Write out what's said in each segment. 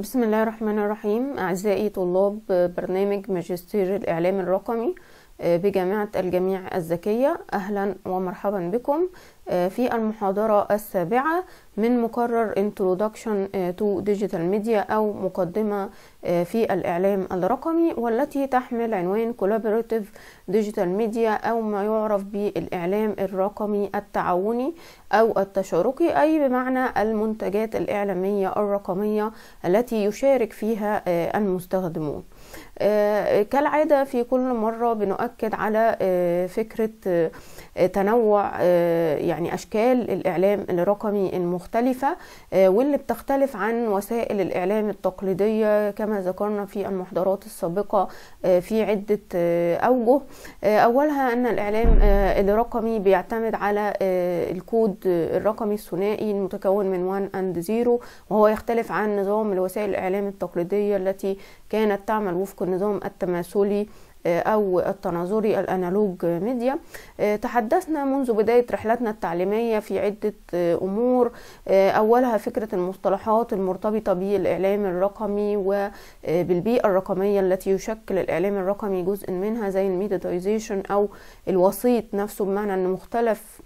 بسم الله الرحمن الرحيم أعزائي طلاب برنامج ماجستير الإعلام الرقمي بجامعة الجميع الذكية أهلا ومرحبا بكم آه، في المحاضرة السابعة من مقرر Introduction آه، to Digital Media أو مقدمة آه، في الإعلام الرقمي والتي تحمل عنوان Collaborative Digital Media أو ما يعرف بالإعلام الرقمي التعاوني أو التشاركي أي بمعنى المنتجات الإعلامية الرقمية التي يشارك فيها المستخدمون آه، كالعادة في كل مرة بنؤكد على آه، فكرة آه، آه، تنوع آه، يعني أشكال الإعلام الرقمي المختلفة آه، واللي بتختلف عن وسائل الإعلام التقليدية كما ذكرنا في المحاضرات السابقة في عدة أوجه أولها أن الإعلام الرقمي بيعتمد على الكود الرقمي الثنائي المتكون من 1 أند 0 وهو يختلف عن نظام الوسائل الإعلام التقليدية التي كانت تعمل وفق النظام التماثلي آه، أو التناظري الأنالوج ميديا آه، تحدثنا منذ بداية رحلتنا التعليمية في عدة آه، أمور أولها فكرة المصطلحات المرتبطة بالإعلام الرقمي وبالبيئة الرقمية التي يشكل الإعلام الرقمي جزء منها زي الميديتايزيشن أو الوسيط نفسه بمعنى أن مختلف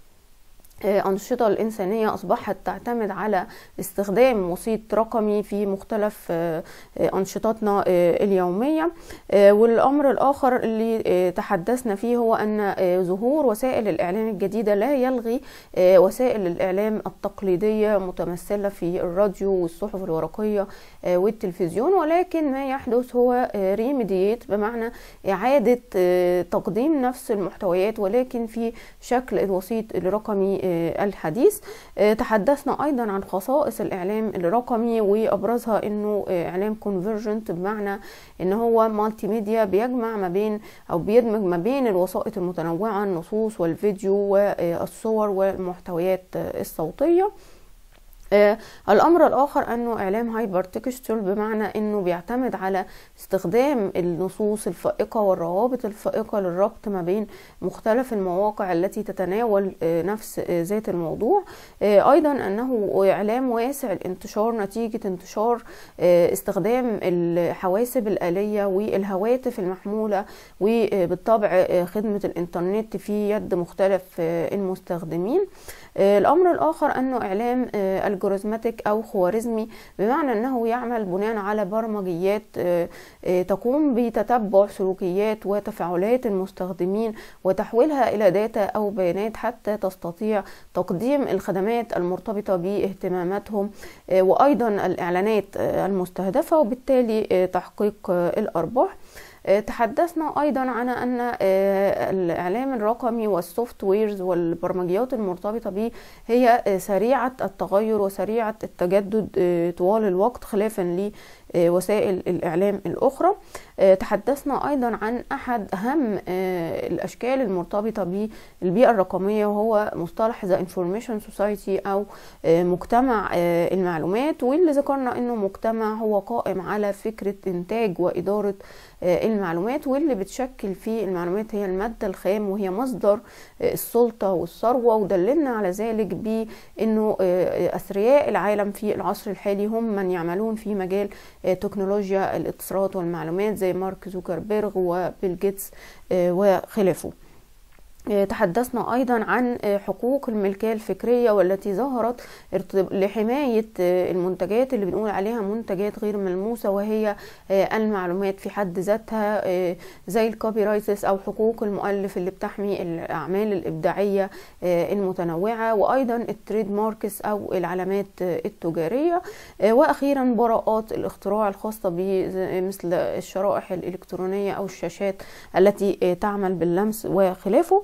آه، أنشطة الإنسانية أصبحت تعتمد على استخدام وسيط رقمي في مختلف آه، آه، أنشطتنا اليومية والأمر الآخر اللي تحدثنا فيه هو أن ظهور وسائل الإعلام الجديدة لا يلغي وسائل الإعلام التقليدية متمثلة في الراديو والصحف الورقية والتلفزيون ولكن ما يحدث هو ريميديت بمعنى إعادة تقديم نفس المحتويات ولكن في شكل الوسيط الرقمي آه، الحديث آه، تحدثنا ايضا عن خصائص الاعلام الرقمي وابرزها انه آه، اعلام كونفرجنت بمعنى ان هو مالتي ميديا بيجمع ما بين او بيدمج ما بين الوسائط المتنوعه النصوص والفيديو والصور والمحتويات الصوتيه آه الامر الاخر انه اعلام هايبر تكستول بمعنى انه بيعتمد على استخدام النصوص الفائقه والروابط الفائقه للربط ما بين مختلف المواقع التي تتناول آه نفس آه ذات الموضوع آه، ايضا انه اعلام واسع الانتشار نتيجه انتشار آه، استخدام الحواسب الاليه والهواتف المحموله وبالطبع آه، خدمه الانترنت في يد مختلف المستخدمين آه، الامر الاخر انه اعلام الجوريزماتيك آه، او خوارزمي بمعنى انه يعمل بناء على برمجيات آه، تقوم بتتبع سلوكيات وتفاعلات المستخدمين وتحويلها الى داتا او بيانات حتى تستطيع تقديم الخدمات المرتبطه باهتماماتهم وايضا الاعلانات المستهدفه وبالتالي تحقيق الارباح آه، تحدثنا ايضا عن ان آه، الاعلام الرقمي والسوفت ويرز والبرمجيات المرتبطه به هي آه، سريعه التغير وسريعه التجدد طوال الوقت خلافا آه، وسائل الإعلام الأخرى آه، تحدثنا أيضا عن أحد أهم آه، الأشكال المرتبطة بالبيئة الرقمية وهو مصطلح The Information Society أو مجتمع المعلومات واللي ذكرنا أنه مجتمع هو قائم على فكرة إنتاج وإدارة المعلومات واللي بتشكل فيه المعلومات هي المادة الخام وهي مصدر السلطة والثروة ودللنا على ذلك بأنه أثرياء العالم في العصر الحالي هم من يعملون في مجال تكنولوجيا الاتصالات والمعلومات زي مارك زوكربيرغ وبيل جيتس آه، وخلافه آه، تحدثنا ايضا عن آه، حقوق الملكيه الفكريه والتي ظهرت لحمايه آه، المنتجات اللي بنقول عليها منتجات غير ملموسه وهي المعلومات في حد ذاتها زي الكوبي رايتس او حقوق المؤلف اللي بتحمي الاعمال الابداعيه المتنوعه وايضا التريد ماركس او العلامات التجاريه واخيرا براءات الاختراع الخاصه مثل الشرائح الالكترونيه او الشاشات التي تعمل باللمس وخلافه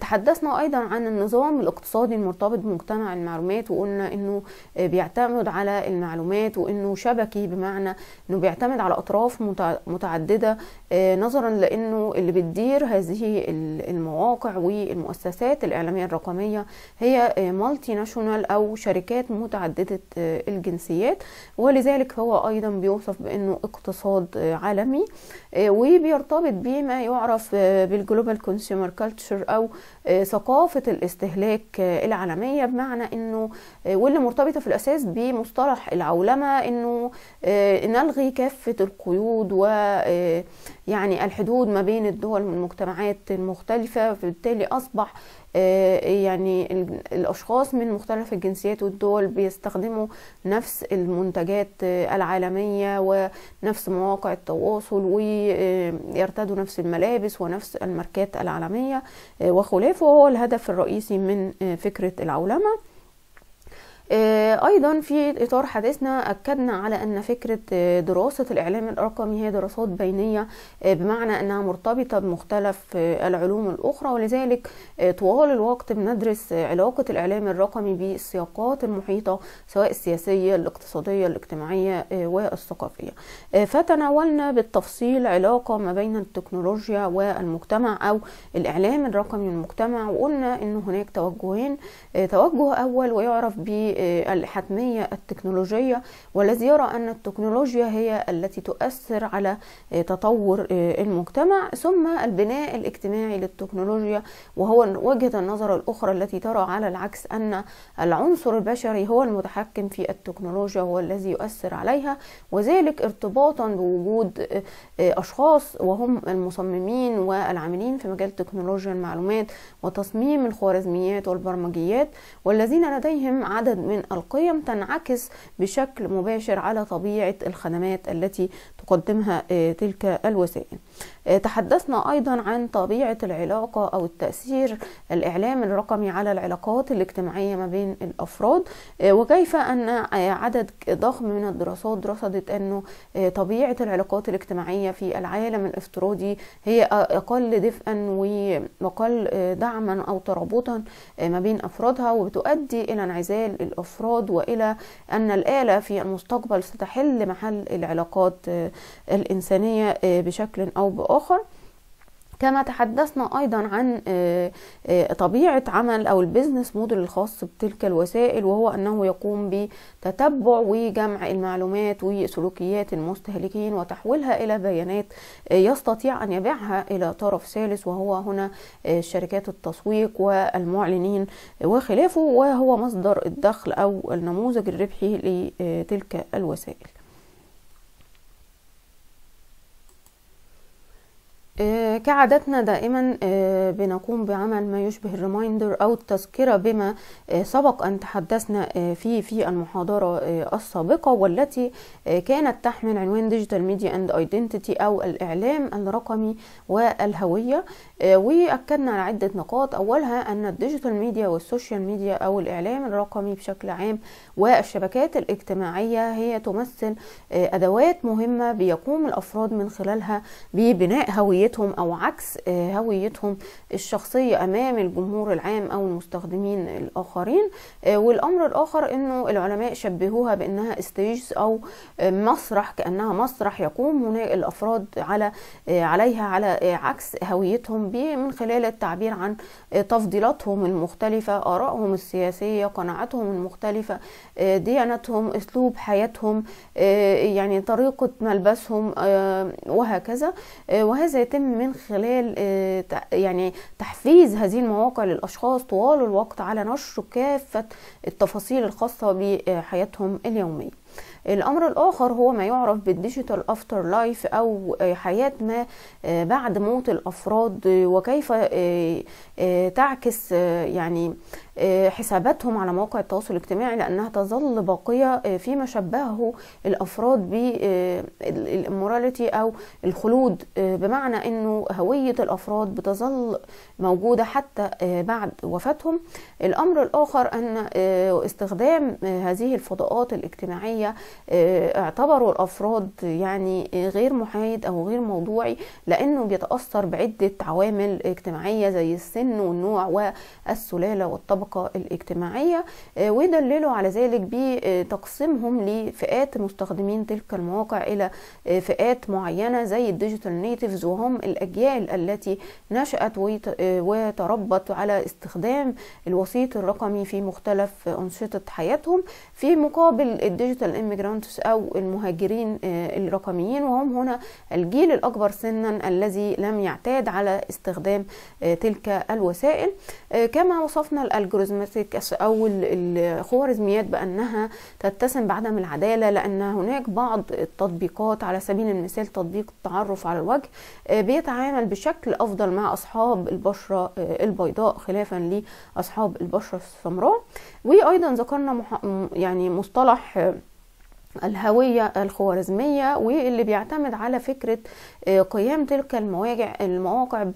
تحدثنا ايضا عن النظام الاقتصادي المرتبط بمجتمع المعلومات وقلنا انه بيعتمد على المعلومات وانه شبكي بمعنى انه بيعتمد على اطراف متعدده آه، نظرا لانه اللي بتدير هذه المواقع والمؤسسات الاعلاميه الرقميه هي مالتي آه، ناشونال او شركات متعدده آه، الجنسيات ولذلك هو ايضا بيوصف بانه اقتصاد عالمي وبيرتبط بما يعرف بالجلوبال كونسيومر كلتشر او آه، ثقافه الاستهلاك آه، العالميه بمعنى انه آه، واللي مرتبطه في الاساس بمصطلح العولمه انه نلغي كافه القيود و يعني الحدود ما بين الدول والمجتمعات المختلفه فبالتالي اصبح آه، يعني الأشخاص من مختلف الجنسيات والدول بيستخدموا نفس المنتجات آه، العالمية ونفس مواقع التواصل ويرتدوا نفس الملابس ونفس الماركات العالمية آه، وخلافه هو الهدف الرئيسي من فكرة العولمة آه، ايضا في اطار حديثنا اكدنا على ان فكره آه، دراسه الاعلام الرقمي هي دراسات بينيه آه، بمعنى انها مرتبطه بمختلف العلوم الاخرى ولذلك طوال الوقت بندرس علاقه الاعلام الرقمي بالسياقات المحيطه سواء السياسيه الاقتصاديه الاجتماعيه والثقافيه فتناولنا بالتفصيل علاقه ما بين التكنولوجيا والمجتمع او الاعلام الرقمي والمجتمع وقلنا ان هناك توجهين توجه اول ويعرف ب الحتمية التكنولوجية والذي يرى أن التكنولوجيا هي التي تؤثر على آه، تطور آه، المجتمع ثم البناء الاجتماعي للتكنولوجيا وهو وجهة النظر الأخرى التي ترى على العكس أن العنصر البشري هو المتحكم في التكنولوجيا هو الذي يؤثر عليها وذلك ارتباطا بوجود آه، أشخاص وهم المصممين والعاملين في مجال تكنولوجيا المعلومات وتصميم الخوارزميات والبرمجيات والذين لديهم عدد من القيم تنعكس بشكل مباشر على طبيعة الخدمات التي تقدمها آه، تلك الوسائل آه، تحدثنا أيضا عن طبيعة العلاقة أو التأثير الإعلام الرقمي على العلاقات الاجتماعية ما بين الأفراد آه، وكيف أن آه، عدد ضخم من الدراسات رصدت أنه طبيعة العلاقات الاجتماعية في العالم الافتراضي هي أقل دفئا وأقل دعما أو ترابطا ما بين أفرادها وبتؤدي إلى انعزال الأفراد وإلى أن الآلة في المستقبل ستحل محل العلاقات الإنسانية بشكل أو بآخر اخر كما تحدثنا ايضا عن آه، آه، طبيعه عمل او البيزنس موديل الخاص بتلك الوسائل وهو انه يقوم بتتبع وجمع المعلومات وسلوكيات المستهلكين وتحويلها الى بيانات آه، يستطيع ان يبيعها الى طرف ثالث وهو هنا شركات التسويق والمعلنين وخلافه وهو مصدر الدخل او النموذج الربحي لتلك الوسائل آه، كعادتنا دائما آه، بنقوم بعمل ما يشبه الريمايندر او التذكره بما آه، سبق ان تحدثنا فيه في المحاضره السابقه والتي كانت تحمل عنوان ديجيتال ميديا اند ايدنتيتي او الاعلام الرقمي والهويه آه، واكدنا على عده نقاط اولها ان الديجيتال ميديا والسوشيال ميديا او الاعلام الرقمي بشكل عام والشبكات الاجتماعيه هي تمثل آه، ادوات مهمه بيقوم الافراد من خلالها ببناء هويتهم او عكس آه، هويتهم الشخصيه امام الجمهور العام او المستخدمين الاخرين والامر الاخر انه العلماء شبهوها بانها ستيج او مسرح كانها مسرح يقوم هناك الافراد على عليها على عكس هويتهم به من خلال التعبير عن تفضيلاتهم المختلفة آرائهم السياسية قناعاتهم المختلفة آه، ديانتهم أسلوب حياتهم آه، يعني طريقة ملبسهم آه، وهكذا وهذا يتم من خلال يعني تحفيز هذه المواقع للأشخاص طوال الوقت على نشر كافة التفاصيل الخاصة بحياتهم اليومية الامر الاخر هو ما يعرف بالديجيتال افتر لايف او آه، حياه ما آه، بعد موت الافراد آه، وكيف تعكس يعني آه، حساباتهم على مواقع التواصل الاجتماعي لأنها تظل باقية آه، فيما شبهه الأفراد بالإموراليتي آه، أو الخلود بمعنى أنه هوية الأفراد بتظل موجودة حتى بعد وفاتهم الأمر الآخر أن استخدام هذه الفضاءات الاجتماعية اعتبروا الأفراد يعني غير محايد أو غير موضوعي لأنه بيتأثر بعدة عوامل اجتماعية زي السن والنوع والسلالة والطبقه الطبقة الاجتماعية آه، ويدللوا على ذلك بتقسيمهم لفئات مستخدمين تلك المواقع إلى آه، فئات معينة زي الديجيتال نيتيفز وهم الأجيال التي نشأت آه، وتربت على استخدام الوسيط الرقمي في مختلف أنشطة حياتهم في مقابل الديجيتال إميجرانتس أو المهاجرين الرقميين وهم هنا الجيل الأكبر سنا الذي لم يعتاد على استخدام تلك الوسائل كما وصفنا الألج الخوارزماتيك او الخوارزميات بانها تتسم بعدم العداله لان هناك بعض التطبيقات على سبيل المثال تطبيق التعرف على الوجه آه، بيتعامل بشكل افضل مع اصحاب البشره آه، البيضاء خلافا لاصحاب البشره السمراء وايضا ذكرنا يعني مصطلح آه، الهوية الخوارزمية واللي بيعتمد على فكرة آه، قيام تلك المواجع المواقع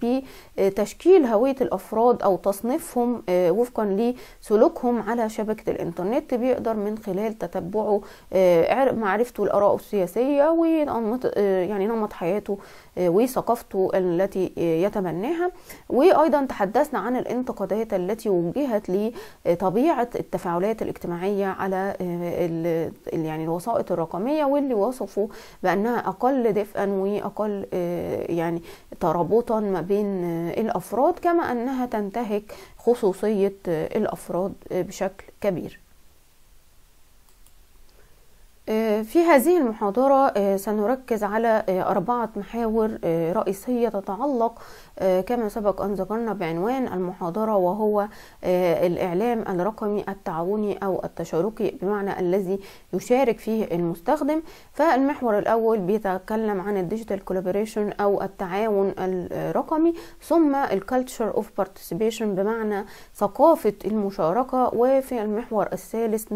بتشكيل هوية الأفراد أو تصنيفهم آه، وفقا لسلوكهم على شبكة الإنترنت بيقدر من خلال تتبعه آه، معرفته الآراء السياسية ونمط يعني نمط حياته وثقافته التي يتبناها وأيضا تحدثنا عن الانتقادات التي وجهت لطبيعة التفاعلات الاجتماعية على يعني الوسائل الوسائط الرقميه واللي وصفوا بانها اقل دفئا واقل آه، يعني ترابطا ما بين آه، الافراد كما انها تنتهك خصوصيه آه، الافراد بشكل كبير آه، في هذه المحاضرة آه، سنركز على آه، أربعة محاور رئيسية تتعلق كما سبق أن ذكرنا بعنوان المحاضرة وهو الإعلام الرقمي التعاوني أو التشاركي بمعنى الذي يشارك فيه المستخدم فالمحور الأول بيتكلم عن الديجيتال كولابوريشن أو التعاون الرقمي ثم الكالتشر أوف بارتيسيبيشن بمعنى ثقافة المشاركة وفي المحور الثالث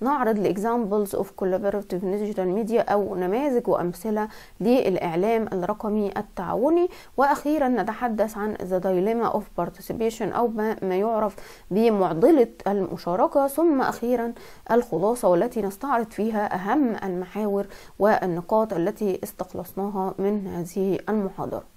نعرض الإكزامبلز أوف كولابوريشن collaborative ديجيتال ميديا أو نماذج وأمثلة للإعلام الرقمي التعاوني وأخيرا نتحدث عن ذا دايليما اوف بارتيسيبيشن أو ما يعرف بمعضلة المشاركة ثم أخيرا الخلاصة والتي نستعرض فيها أهم المحاور والنقاط التي استخلصناها من هذه المحاضرة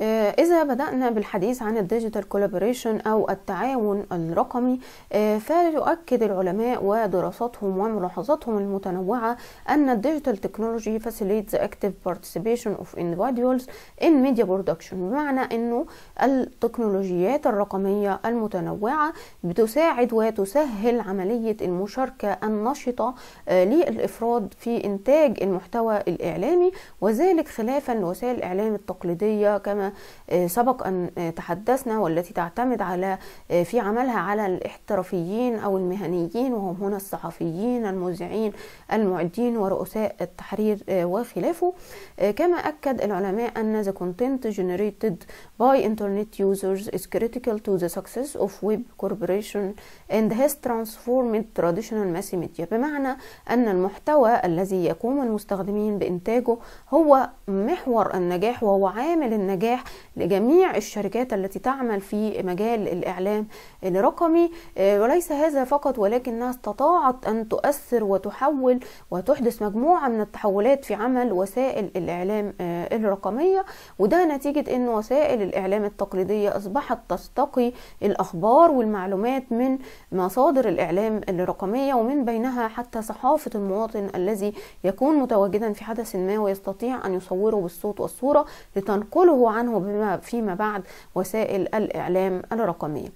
آه، إذا بدأنا بالحديث عن الديجيتال كولابوريشن أو التعاون الرقمي آه، فيؤكد العلماء ودراساتهم وملاحظاتهم المتنوعة أن الديجيتال تكنولوجي فاسيليتز أكتيف active أوف of individuals ميديا برودكشن بمعنى أنه التكنولوجيات الرقمية المتنوعة بتساعد وتسهل عملية المشاركة النشطة آه، للإفراد في إنتاج المحتوى الإعلامي وذلك خلافا لوسائل الإعلام التقليدية كما آه، سبق أن آه، تحدثنا والتي تعتمد على آه، في عملها على الاحترافيين أو المهنيين وهم هنا الصحفيين المذيعين المعدين ورؤساء التحرير وخلافه كما أكد العلماء أن the content generated by internet users is critical to the success of web corporation and has transformed traditional mass media بمعنى أن المحتوى الذي يقوم المستخدمين بإنتاجه هو محور النجاح وهو عامل النجاح متاح لجميع الشركات التي تعمل في مجال الإعلام الرقمي آه، وليس هذا فقط ولكنها استطاعت أن تؤثر وتحول وتحدث مجموعة من التحولات في عمل وسائل الإعلام آه، الرقمية وده نتيجة أن وسائل الإعلام التقليدية أصبحت تستقي الأخبار والمعلومات من مصادر الإعلام الرقمية ومن بينها حتى صحافة المواطن الذي يكون متواجدا في حدث ما ويستطيع أن يصوره بالصوت والصورة لتنقله عن عنه بما فيما بعد وسائل الإعلام الرقمية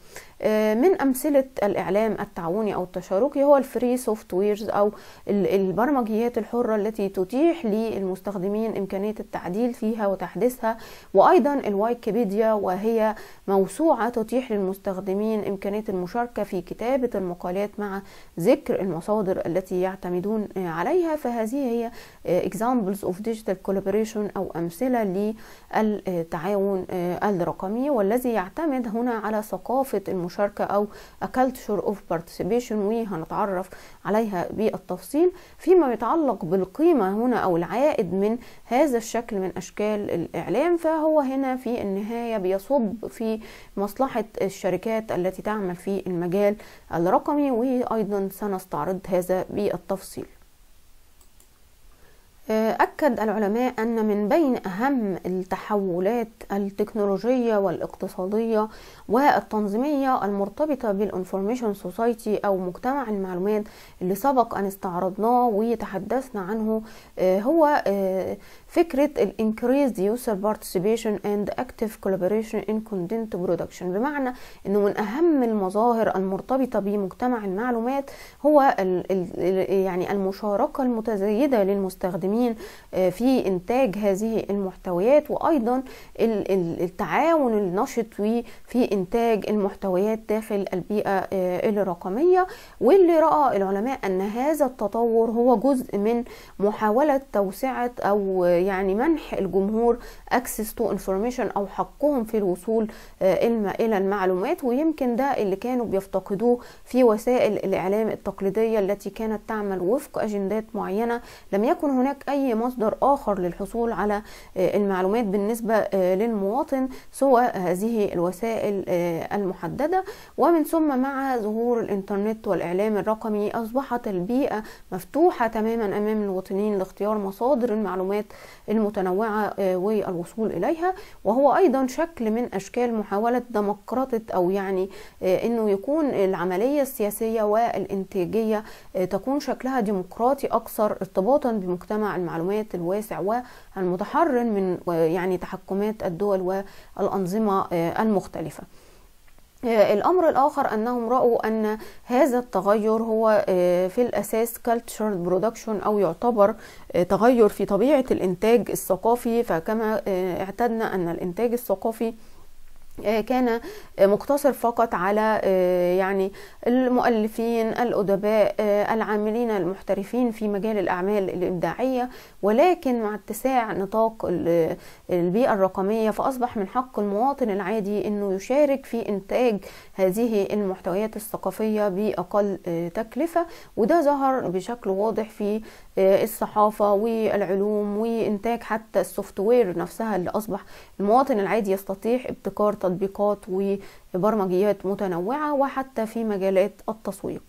آه، من أمثلة الإعلام التعاوني أو التشاركي هو الفري سوفت ويرز أو البرمجيات الحرة التي تتيح للمستخدمين إمكانية التعديل فيها وتحديثها وأيضا الوايكيبيديا وهي موسوعة تتيح للمستخدمين إمكانية المشاركة في كتابة المقالات مع ذكر المصادر التي يعتمدون آه، عليها فهذه هي آه، examples of digital collaboration أو أمثلة للتعاون الرقمي والذي يعتمد هنا على ثقافة المشاركة المشاركة أو a culture of participation وهنتعرف عليها بالتفصيل فيما يتعلق بالقيمة هنا أو العائد من هذا الشكل من أشكال الإعلام فهو هنا في النهاية بيصب في مصلحة الشركات التي تعمل في المجال الرقمي وأيضا سنستعرض هذا بالتفصيل آه، أكد العلماء أن من بين أهم التحولات التكنولوجية والاقتصادية والتنظيمية المرتبطة بالانفورميشن سوسايتي أو مجتمع المعلومات اللي سبق أن استعرضناه وتحدثنا عنه آه، هو آه، فكرة ال increased user participation and active collaboration in content production بمعنى انه من اهم المظاهر المرتبطة بمجتمع المعلومات هو الـ الـ يعني المشاركة المتزايدة للمستخدمين آه، في انتاج هذه المحتويات وايضا التعاون النشط في انتاج المحتويات داخل البيئة آه، الرقمية واللي رأى العلماء ان هذا التطور هو جزء من محاولة توسعة او يعني منح الجمهور اكسس تو انفورميشن او حقهم في الوصول آه، الى المعلومات ويمكن ده اللي كانوا بيفتقدوه في وسائل الاعلام التقليديه التي كانت تعمل وفق اجندات معينه لم يكن هناك اي مصدر اخر للحصول على آه، المعلومات بالنسبه آه، للمواطن سوى هذه الوسائل المحدده ومن ثم مع ظهور الانترنت والاعلام الرقمي اصبحت البيئه مفتوحه تماما امام الوطنيين لاختيار مصادر المعلومات المتنوعة آه، والوصول إليها وهو أيضا شكل من أشكال محاولة ديمقراطية أو يعني آه، أنه يكون العملية السياسية والإنتاجية آه، تكون شكلها ديمقراطي أكثر ارتباطا بمجتمع المعلومات الواسع والمتحرر من يعني تحكمات الدول والأنظمة المختلفة آه، الامر الاخر انهم راوا ان هذا التغير هو آه، في الاساس كالتشر برودكشن او يعتبر آه، تغير في طبيعه الانتاج الثقافي فكما اعتدنا ان الانتاج الثقافي آه، كان مقتصر فقط على آه، يعني المؤلفين الادباء آه، العاملين المحترفين في مجال الاعمال الابداعيه ولكن مع اتساع نطاق البيئه الرقميه فاصبح من حق المواطن العادي انه يشارك في انتاج هذه المحتويات الثقافية بأقل آه، تكلفة وده ظهر بشكل واضح في آه، الصحافة والعلوم وإنتاج حتى السوفت وير نفسها اللي أصبح المواطن العادي يستطيع ابتكار تطبيقات وبرمجيات متنوعة وحتى في مجالات التسويق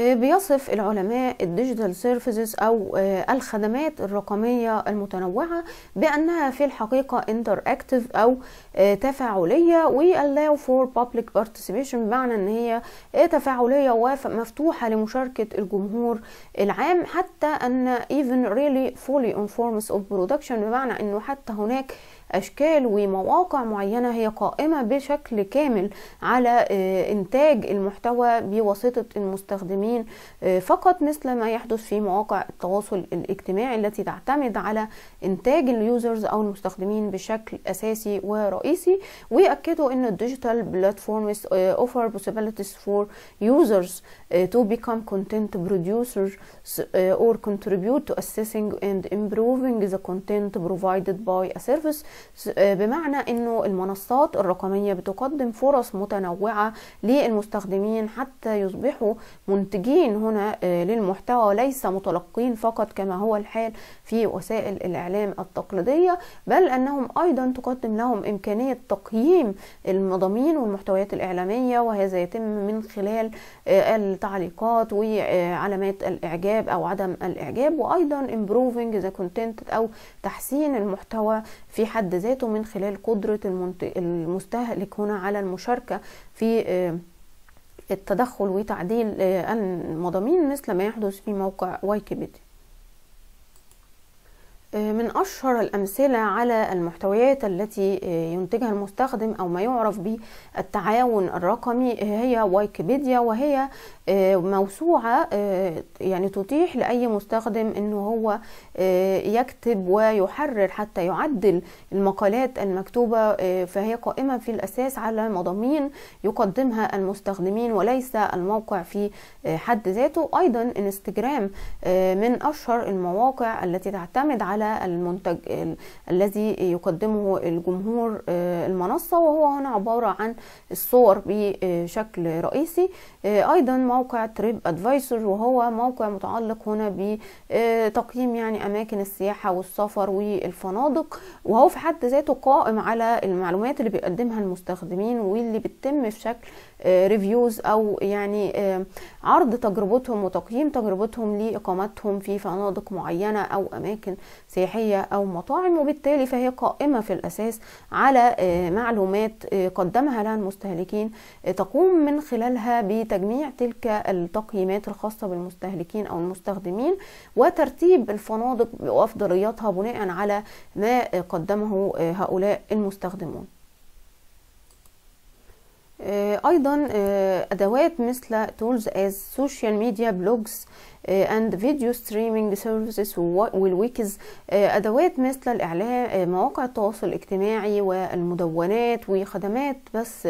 آه، بيصف العلماء الديجيتال سيرفيسز او آه، الخدمات الرقميه المتنوعه بانها في الحقيقه اكتف او آه، تفاعليه والاو فور بابليك بارتيسيبيشن بمعنى ان هي تفاعليه ومفتوحه لمشاركه الجمهور العام حتى ان even really fully informs of production بمعنى انه حتى هناك أشكال ومواقع معينة هي قائمة بشكل كامل على آه، إنتاج المحتوى بواسطة المستخدمين آه، فقط مثل ما يحدث في مواقع التواصل الاجتماعي التي تعتمد على إنتاج اليوزرز أو المستخدمين بشكل أساسي ورئيسي ويأكدوا أن الديجيتال بلاتفورمز آه، offer possibilities for users to become content producers or contribute to assessing and improving the content provided by a service آه، بمعنى انه المنصات الرقميه بتقدم فرص متنوعه للمستخدمين حتى يصبحوا منتجين هنا آه، للمحتوى ليس متلقين فقط كما هو الحال في وسائل الاعلام التقليديه بل انهم ايضا تقدم لهم امكانيه تقييم المضامين والمحتويات الاعلاميه وهذا يتم من خلال آه، التعليقات وعلامات الاعجاب او عدم الاعجاب وايضا امبروفنج ذا كونتنت او تحسين المحتوى في حد حد ذاته من خلال قدرة المستهلك هنا على المشاركة في آه، التدخل وتعديل آه، المضامين مثل ما يحدث في موقع ويكيبيديا من أشهر الأمثلة على المحتويات التي آه، ينتجها المستخدم أو ما يعرف بالتعاون الرقمي آه، هي ويكيبيديا وهي آه، موسوعة يعني تتيح لأي مستخدم أنه هو يكتب ويحرر حتى يعدل المقالات المكتوبة فهي قائمة في الأساس على مضامين يقدمها المستخدمين وليس الموقع في حد ذاته أيضا انستجرام من أشهر المواقع التي تعتمد على على المنتج الذي يقدمه الجمهور آه، المنصة وهو هنا عبارة عن الصور بشكل رئيسي آه، أيضا موقع تريب أدفايسر وهو موقع متعلق هنا بتقييم آه، يعني أماكن السياحة والسفر والفنادق وهو في حد ذاته قائم على المعلومات اللي بيقدمها المستخدمين واللي بتتم في شكل ريفيوز آه، او يعني آه، عرض تجربتهم وتقييم تجربتهم لاقامتهم في فنادق معينه او اماكن سياحيه او مطاعم وبالتالي فهي قائمه في الاساس على آه، معلومات قدمها لها المستهلكين تقوم من خلالها بتجميع تلك التقييمات الخاصه بالمستهلكين او المستخدمين وترتيب الفنادق وافضلياتها بناء على ما قدمه هؤلاء المستخدمون آه، ايضا آه، ادوات مثل تولز از سوشيال ميديا بلوجز آه، and video streaming services والويكز آه، أدوات مثل الإعلام آه، مواقع التواصل الاجتماعي والمدونات وخدمات بس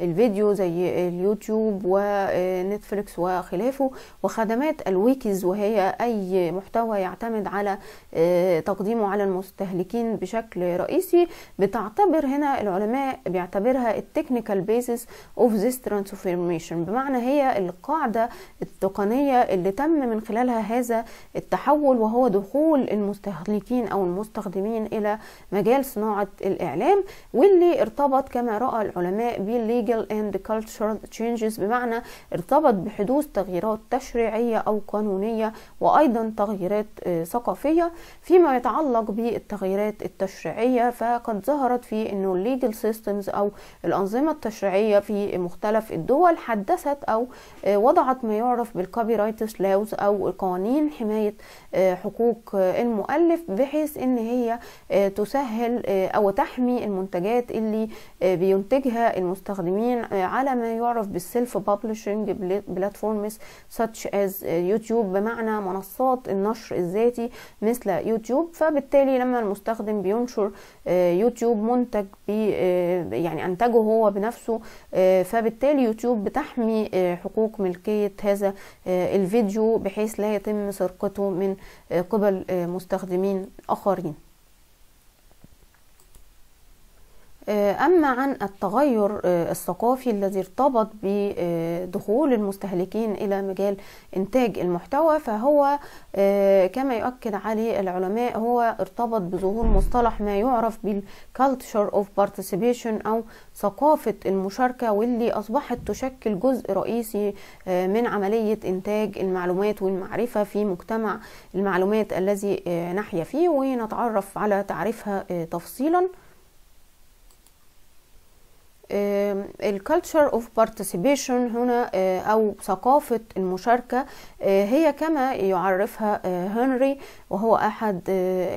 الفيديو زي اليوتيوب ونتفليكس وخلافه وخدمات الويكز وهي أي محتوى يعتمد على تقديمه على المستهلكين بشكل رئيسي بتعتبر هنا العلماء بيعتبرها التكنيكال بيزس اوف ذيس ترانسفورميشن بمعنى هي القاعدة التقنية اللي تم من من خلالها هذا التحول وهو دخول المستهلكين او المستخدمين الى مجال صناعه الاعلام واللي ارتبط كما راى العلماء بالليجل اند كالتشرال تشينجز بمعنى ارتبط بحدوث تغييرات تشريعيه او قانونيه وايضا تغييرات آه، ثقافيه فيما يتعلق بالتغييرات التشريعيه فقد ظهرت في انه الليجل سيستمز او الانظمه التشريعيه في مختلف الدول حدثت او آه، وضعت ما يعرف بالكوبي رايتس لاوز او قوانين حمايه آه، حقوق آه، المؤلف بحيث ان هي آه، تسهل او تحمي المنتجات اللي بينتجها المستخدمين على ما يعرف بالسيلف بابلشنج بلاتفورمز such as يوتيوب بمعنى منصات النشر الذاتي مثل يوتيوب فبالتالي لما المستخدم بينشر يوتيوب منتج بي يعني انتجه هو بنفسه فبالتالي يوتيوب بتحمي حقوق ملكيه هذا الفيديو بحيث بحيث لا يتم سرقته من قبل مستخدمين آخرين آه، أما عن التغير آه، الثقافي الذي ارتبط بدخول المستهلكين إلى مجال إنتاج المحتوى فهو آه، كما يؤكد عليه العلماء هو ارتبط بظهور مصطلح ما يعرف بالculture of participation أو ثقافة المشاركة واللي أصبحت تشكل جزء رئيسي من عملية إنتاج المعلومات والمعرفة في مجتمع المعلومات الذي نحيا فيه ونتعرف على تعريفها تفصيلاً الكالتشر اوف بارتيسيبيشن هنا آه، او ثقافه المشاركه آه، هي كما يعرفها آه، هنري وهو احد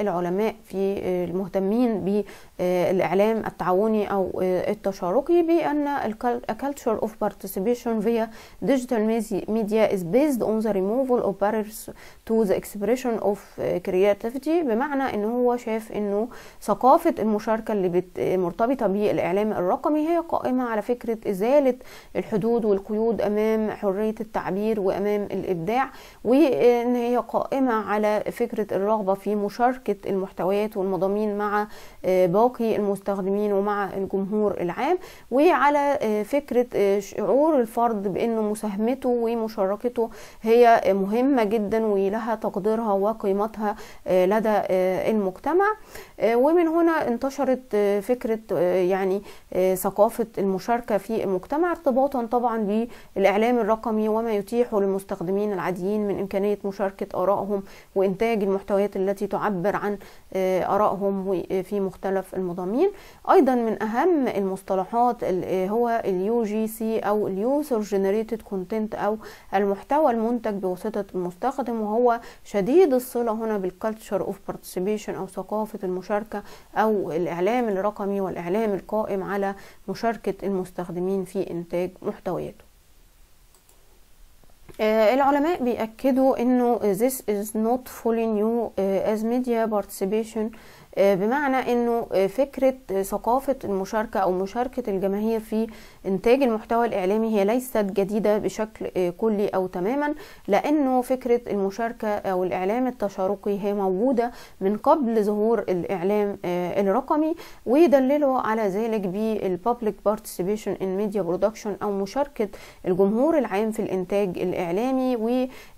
العلماء في المهتمين بالاعلام التعاوني او التشاركي بان الكالتشر اوف بارتيسيبيشن فيا ديجيتال ميديا از بيزد اون ذا removal اوف باريرز تو ذا اكسبريشن اوف كرياتيفيتي بمعنى ان هو شاف انه ثقافه المشاركه اللي مرتبطه بالاعلام الرقمي هي قائمة على فكرة إزالة الحدود والقيود أمام حرية التعبير وأمام الإبداع وإن هي قائمة على فكرة الرغبة في مشاركة المحتويات والمضامين مع آه، باقي المستخدمين ومع الجمهور العام وعلى آه، فكرة آه، شعور الفرد بأن مساهمته ومشاركته هي مهمة جدا ولها تقديرها وقيمتها لدى المجتمع ومن هنا انتشرت فكرة يعني ثقافة ثقافة المشاركة في المجتمع ارتباطا طبعا بالإعلام الرقمي وما يتيحه للمستخدمين العاديين من إمكانية مشاركة آرائهم وإنتاج المحتويات التي تعبر عن آه، آرائهم آه، في مختلف المضامين أيضا من أهم المصطلحات آه، هو اليو جي سي أو اليوزر جنريتد كونتنت أو المحتوى المنتج بواسطة المستخدم وهو شديد الصلة هنا بالكالتشر اوف بارتيسيبيشن أو ثقافة المشاركة أو الإعلام الرقمي والإعلام القائم على مشاركة المستخدمين في إنتاج محتوياته العلماء بيأكدوا انه this is not fully new as media participation آه، بمعنى انه آه، فكره آه، ثقافه المشاركه او مشاركه الجماهير في انتاج المحتوى الاعلامي هي ليست جديده بشكل كلي او تماما لانه فكره المشاركه او الاعلام التشاركي هي موجوده من قبل ظهور الاعلام الرقمي ويدللوا على ذلك بالبابليك بارتيسيبيشن ان ميديا برودكشن او مشاركه الجمهور العام في الانتاج الاعلامي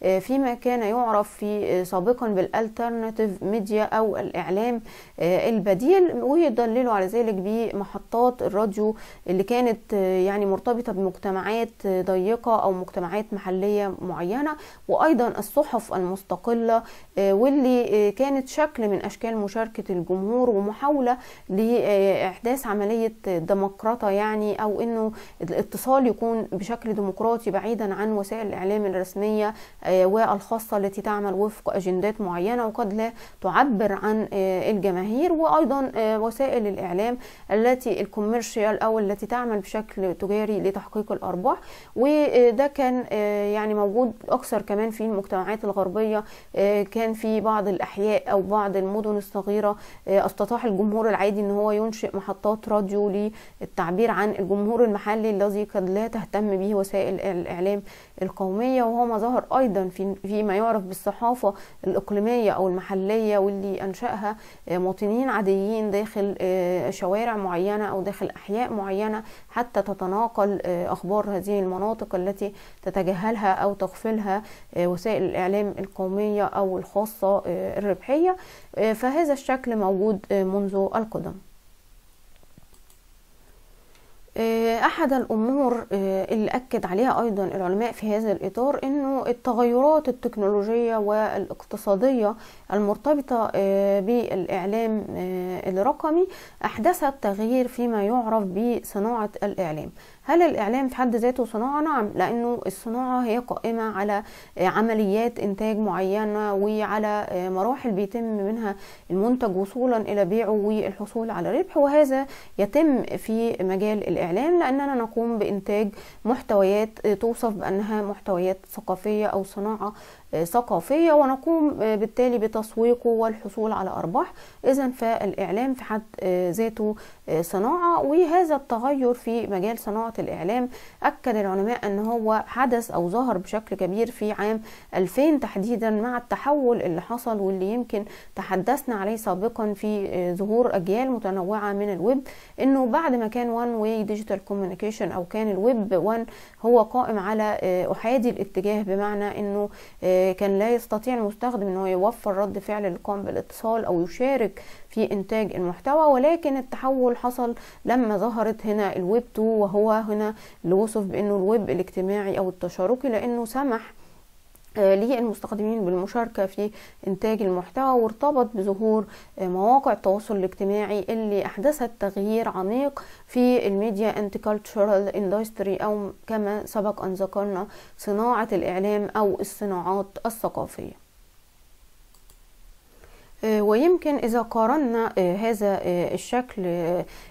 وفيما كان يعرف في سابقا بالالترناتيف ميديا او الاعلام آه، البديل ويدللوا على ذلك بمحطات الراديو اللي كانت آه، يعني مرتبطة بمجتمعات آه، ضيقة أو مجتمعات محلية معينة وأيضا الصحف المستقلة واللي كانت شكل من أشكال مشاركة الجمهور ومحاولة لإحداث عملية ديمقراطة يعني أو أنه الاتصال يكون بشكل ديمقراطي بعيدا عن وسائل الإعلام الرسمية والخاصة التي تعمل وفق أجندات معينة وقد لا تعبر عن الجمال. الجماهير وايضا آه، وسائل الاعلام التي الكوميرشال او التي تعمل بشكل تجاري لتحقيق الارباح وده كان آه، يعني موجود اكثر كمان في المجتمعات الغربيه آه، كان في بعض الاحياء او بعض المدن الصغيره استطاع الجمهور العادي ان هو ينشئ محطات راديو للتعبير عن الجمهور المحلي الذي قد لا تهتم به وسائل الاعلام القومية وهو ما ظهر أيضا في فيما يعرف بالصحافة الإقليمية أو المحلية واللي أنشأها آه، مواطنين عاديين داخل آه، شوارع معينة أو داخل أحياء معينة حتى تتناقل آه، أخبار هذه المناطق التي تتجاهلها أو تغفلها وسائل الإعلام القومية أو الخاصة الربحية فهذا الشكل موجود منذ القدم آه، احد الامور آه، اللي اكد عليها ايضا العلماء في هذا الاطار انه التغيرات التكنولوجيه والاقتصاديه المرتبطة آه، بالإعلام آه، الرقمي أحدثت تغيير فيما يعرف بصناعة الإعلام هل الإعلام في حد ذاته صناعة؟ نعم لأنه الصناعة هي قائمة على آه، عمليات إنتاج معينة وعلى مراحل بيتم منها المنتج وصولا إلى بيعه والحصول على ربح وهذا يتم في مجال الإعلام لأننا نقوم بإنتاج محتويات توصف بأنها محتويات ثقافية أو صناعة ثقافية ونقوم آه، بالتالي بتسويقه والحصول على أرباح إذا فالإعلام في حد آه، ذاته آه، صناعة وهذا التغير في مجال صناعة الإعلام أكد العلماء أن هو حدث أو ظهر بشكل كبير في عام 2000 تحديدا مع التحول اللي حصل واللي يمكن تحدثنا عليه سابقا في ظهور أجيال متنوعة من الويب أنه بعد ما كان وان واي ديجيتال كوميونيكيشن أو كان الويب وان هو قائم على أحادي الاتجاه بمعنى أنه كان لا يستطيع المستخدم ان هو يوفر رد فعل للقائم بالاتصال او يشارك في انتاج المحتوى ولكن التحول حصل لما ظهرت هنا الويب 2 وهو هنا اللي وصف بانه الويب الاجتماعي او التشاركي لانه سمح للمستخدمين بالمشاركة في إنتاج المحتوى وارتبط بظهور آه، مواقع التواصل الاجتماعي اللي أحدثت تغيير عميق في الميديا انتي كالتشرال اندستري أو كما سبق أن ذكرنا صناعة الإعلام أو الصناعات الثقافية آه، ويمكن إذا قارنا آه، هذا آه، الشكل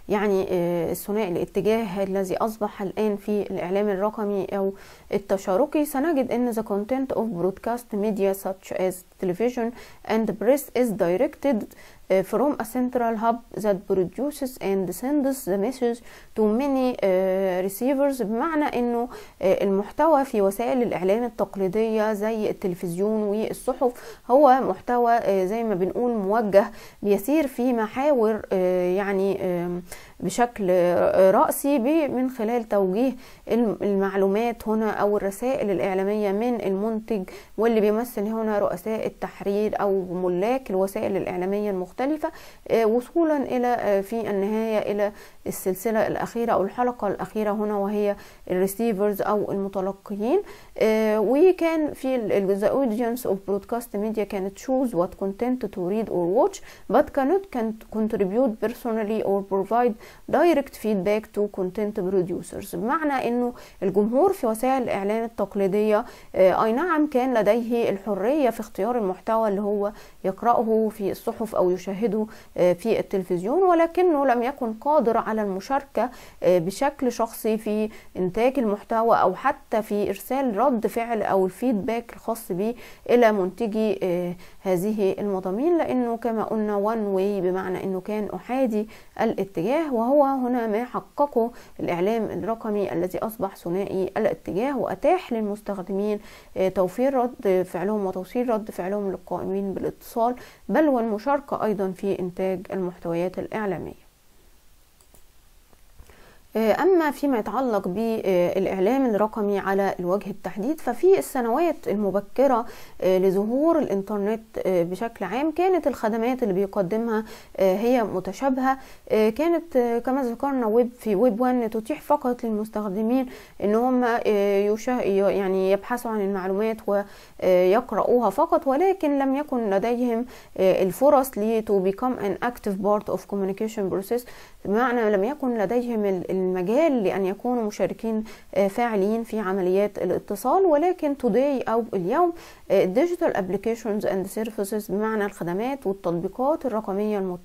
يعني الثنائي الاتجاه الذي أصبح الآن في الإعلام الرقمي أو التشاركي سنجد أن the content of broadcast media such as television and press is directed آه، from a central hub that produces and sends the message to many آه، receivers بمعنى انه آه، المحتوى في وسائل الاعلام التقليدية زي التلفزيون والصحف هو محتوى زي ما بنقول موجه بيسير في محاور يعني بشكل رأسي من خلال توجيه المعلومات هنا أو الرسائل الإعلامية من المنتج واللي بيمثل هنا رؤساء التحرير أو ملاك الوسائل الإعلامية المختلفة آه، وصولا إلى آه، في النهاية إلى السلسلة الأخيرة أو الحلقة الأخيرة هنا وهي الريسيفرز أو المتلقيين آه، وكان في the audience of broadcast media كانت choose what content to read or watch but cannot contribute personally or provide direct feedback to content producers بمعنى أنه الجمهور في وسائل الإعلان التقليدية آه، أي نعم كان لديه الحرية في اختيار المحتوى اللي هو يقرأه في الصحف أو يشاهده آه، في التلفزيون ولكنه لم يكن قادر على على المشاركة آه، بشكل شخصي في إنتاج المحتوى أو حتى في إرسال رد فعل أو الفيدباك الخاص به إلى منتجي آه، هذه المضامين لأنه كما قلنا وان واي بمعنى أنه كان أحادي الاتجاه وهو هنا ما حققه الإعلام الرقمي الذي أصبح ثنائي الاتجاه وأتاح للمستخدمين آه، توفير رد فعلهم وتوصيل رد فعلهم للقائمين بالاتصال بل والمشاركة أيضا في إنتاج المحتويات الإعلامية آه، أما فيما يتعلق بالإعلام الرقمي على الوجه التحديد ففي السنوات المبكرة آه، لظهور الإنترنت آه، بشكل عام كانت الخدمات اللي بيقدمها هي متشابهة كانت كما ذكرنا ويب في ويب 1 تتيح فقط للمستخدمين ان هم يعني يبحثوا عن المعلومات ويقرأوها فقط ولكن لم يكن لديهم الفرص لتو to become an active part of communication process بمعنى لم يكن لديهم المجال لأن يكونوا مشاركين آه، فاعلين في عمليات الاتصال ولكن توداي أو اليوم الديجيتال ابلكيشنز اند سيرفيسز بمعنى الخدمات والتطبيقات الرقمية المت...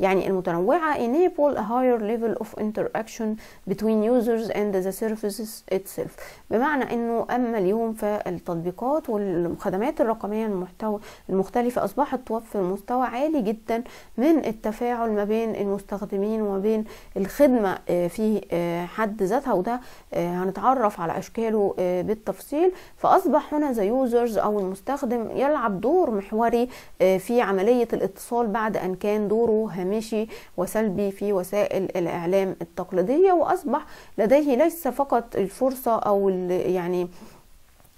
يعني المتنوعة enable a higher level of interaction between users and the services itself بمعنى انه اما اليوم فالتطبيقات والخدمات الرقمية المحتوى المختلفة اصبحت توفر مستوى عالي جدا من التفاعل ما بين المستخدمين وما بين الخدمة آه، في آه، حد ذاتها وده آه، هنتعرف على اشكاله بالتفصيل فاصبح هنا the users او المستخدم يلعب دور محوري في عملية الاتصال بعد ان كان كان دوره هامشي وسلبي في وسائل الإعلام التقليدية وأصبح لديه ليس فقط الفرصة أو يعني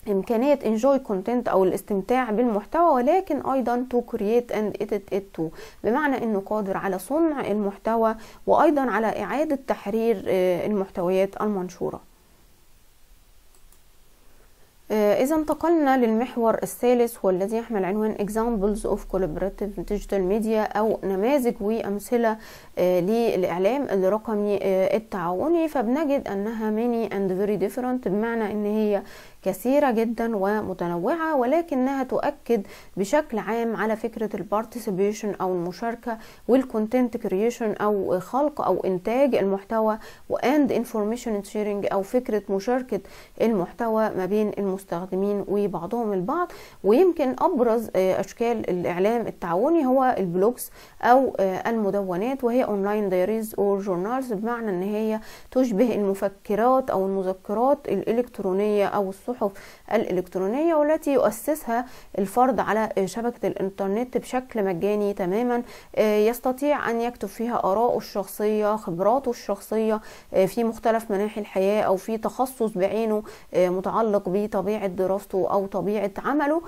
إمكانية enjoy content أو الاستمتاع بالمحتوى ولكن أيضا to create and edit it too بمعنى أنه قادر على صنع المحتوى وأيضا على إعادة تحرير آه، المحتويات المنشورة آه، إذا انتقلنا للمحور الثالث والذي يحمل عنوان examples of collaborative digital media أو نماذج وأمثلة آه، للإعلام الرقمي آه، التعاوني فبنجد أنها many and very different بمعنى أن هي كثيرة جدا ومتنوعة ولكنها تؤكد بشكل عام على فكرة البارتيسيبيشن أو المشاركة والكونتنت كرييشن أو خلق أو إنتاج المحتوى وأند انفورميشن شيرنج أو فكرة مشاركة المحتوى ما بين المستخدمين وبعضهم البعض ويمكن أبرز آه، أشكال الإعلام التعاوني هو البلوجز أو آه، المدونات وهي أونلاين دايريز أو جورنالز بمعنى أن هي تشبه المفكرات أو المذكرات الإلكترونية أو الصحف الصحف الإلكترونية والتي يؤسسها الفرد على شبكة الإنترنت بشكل مجاني تماما آه، يستطيع أن يكتب فيها آراءه الشخصية خبراته الشخصية آه، في مختلف مناحي الحياة أو في تخصص بعينه آه، متعلق بطبيعة دراسته أو طبيعة عمله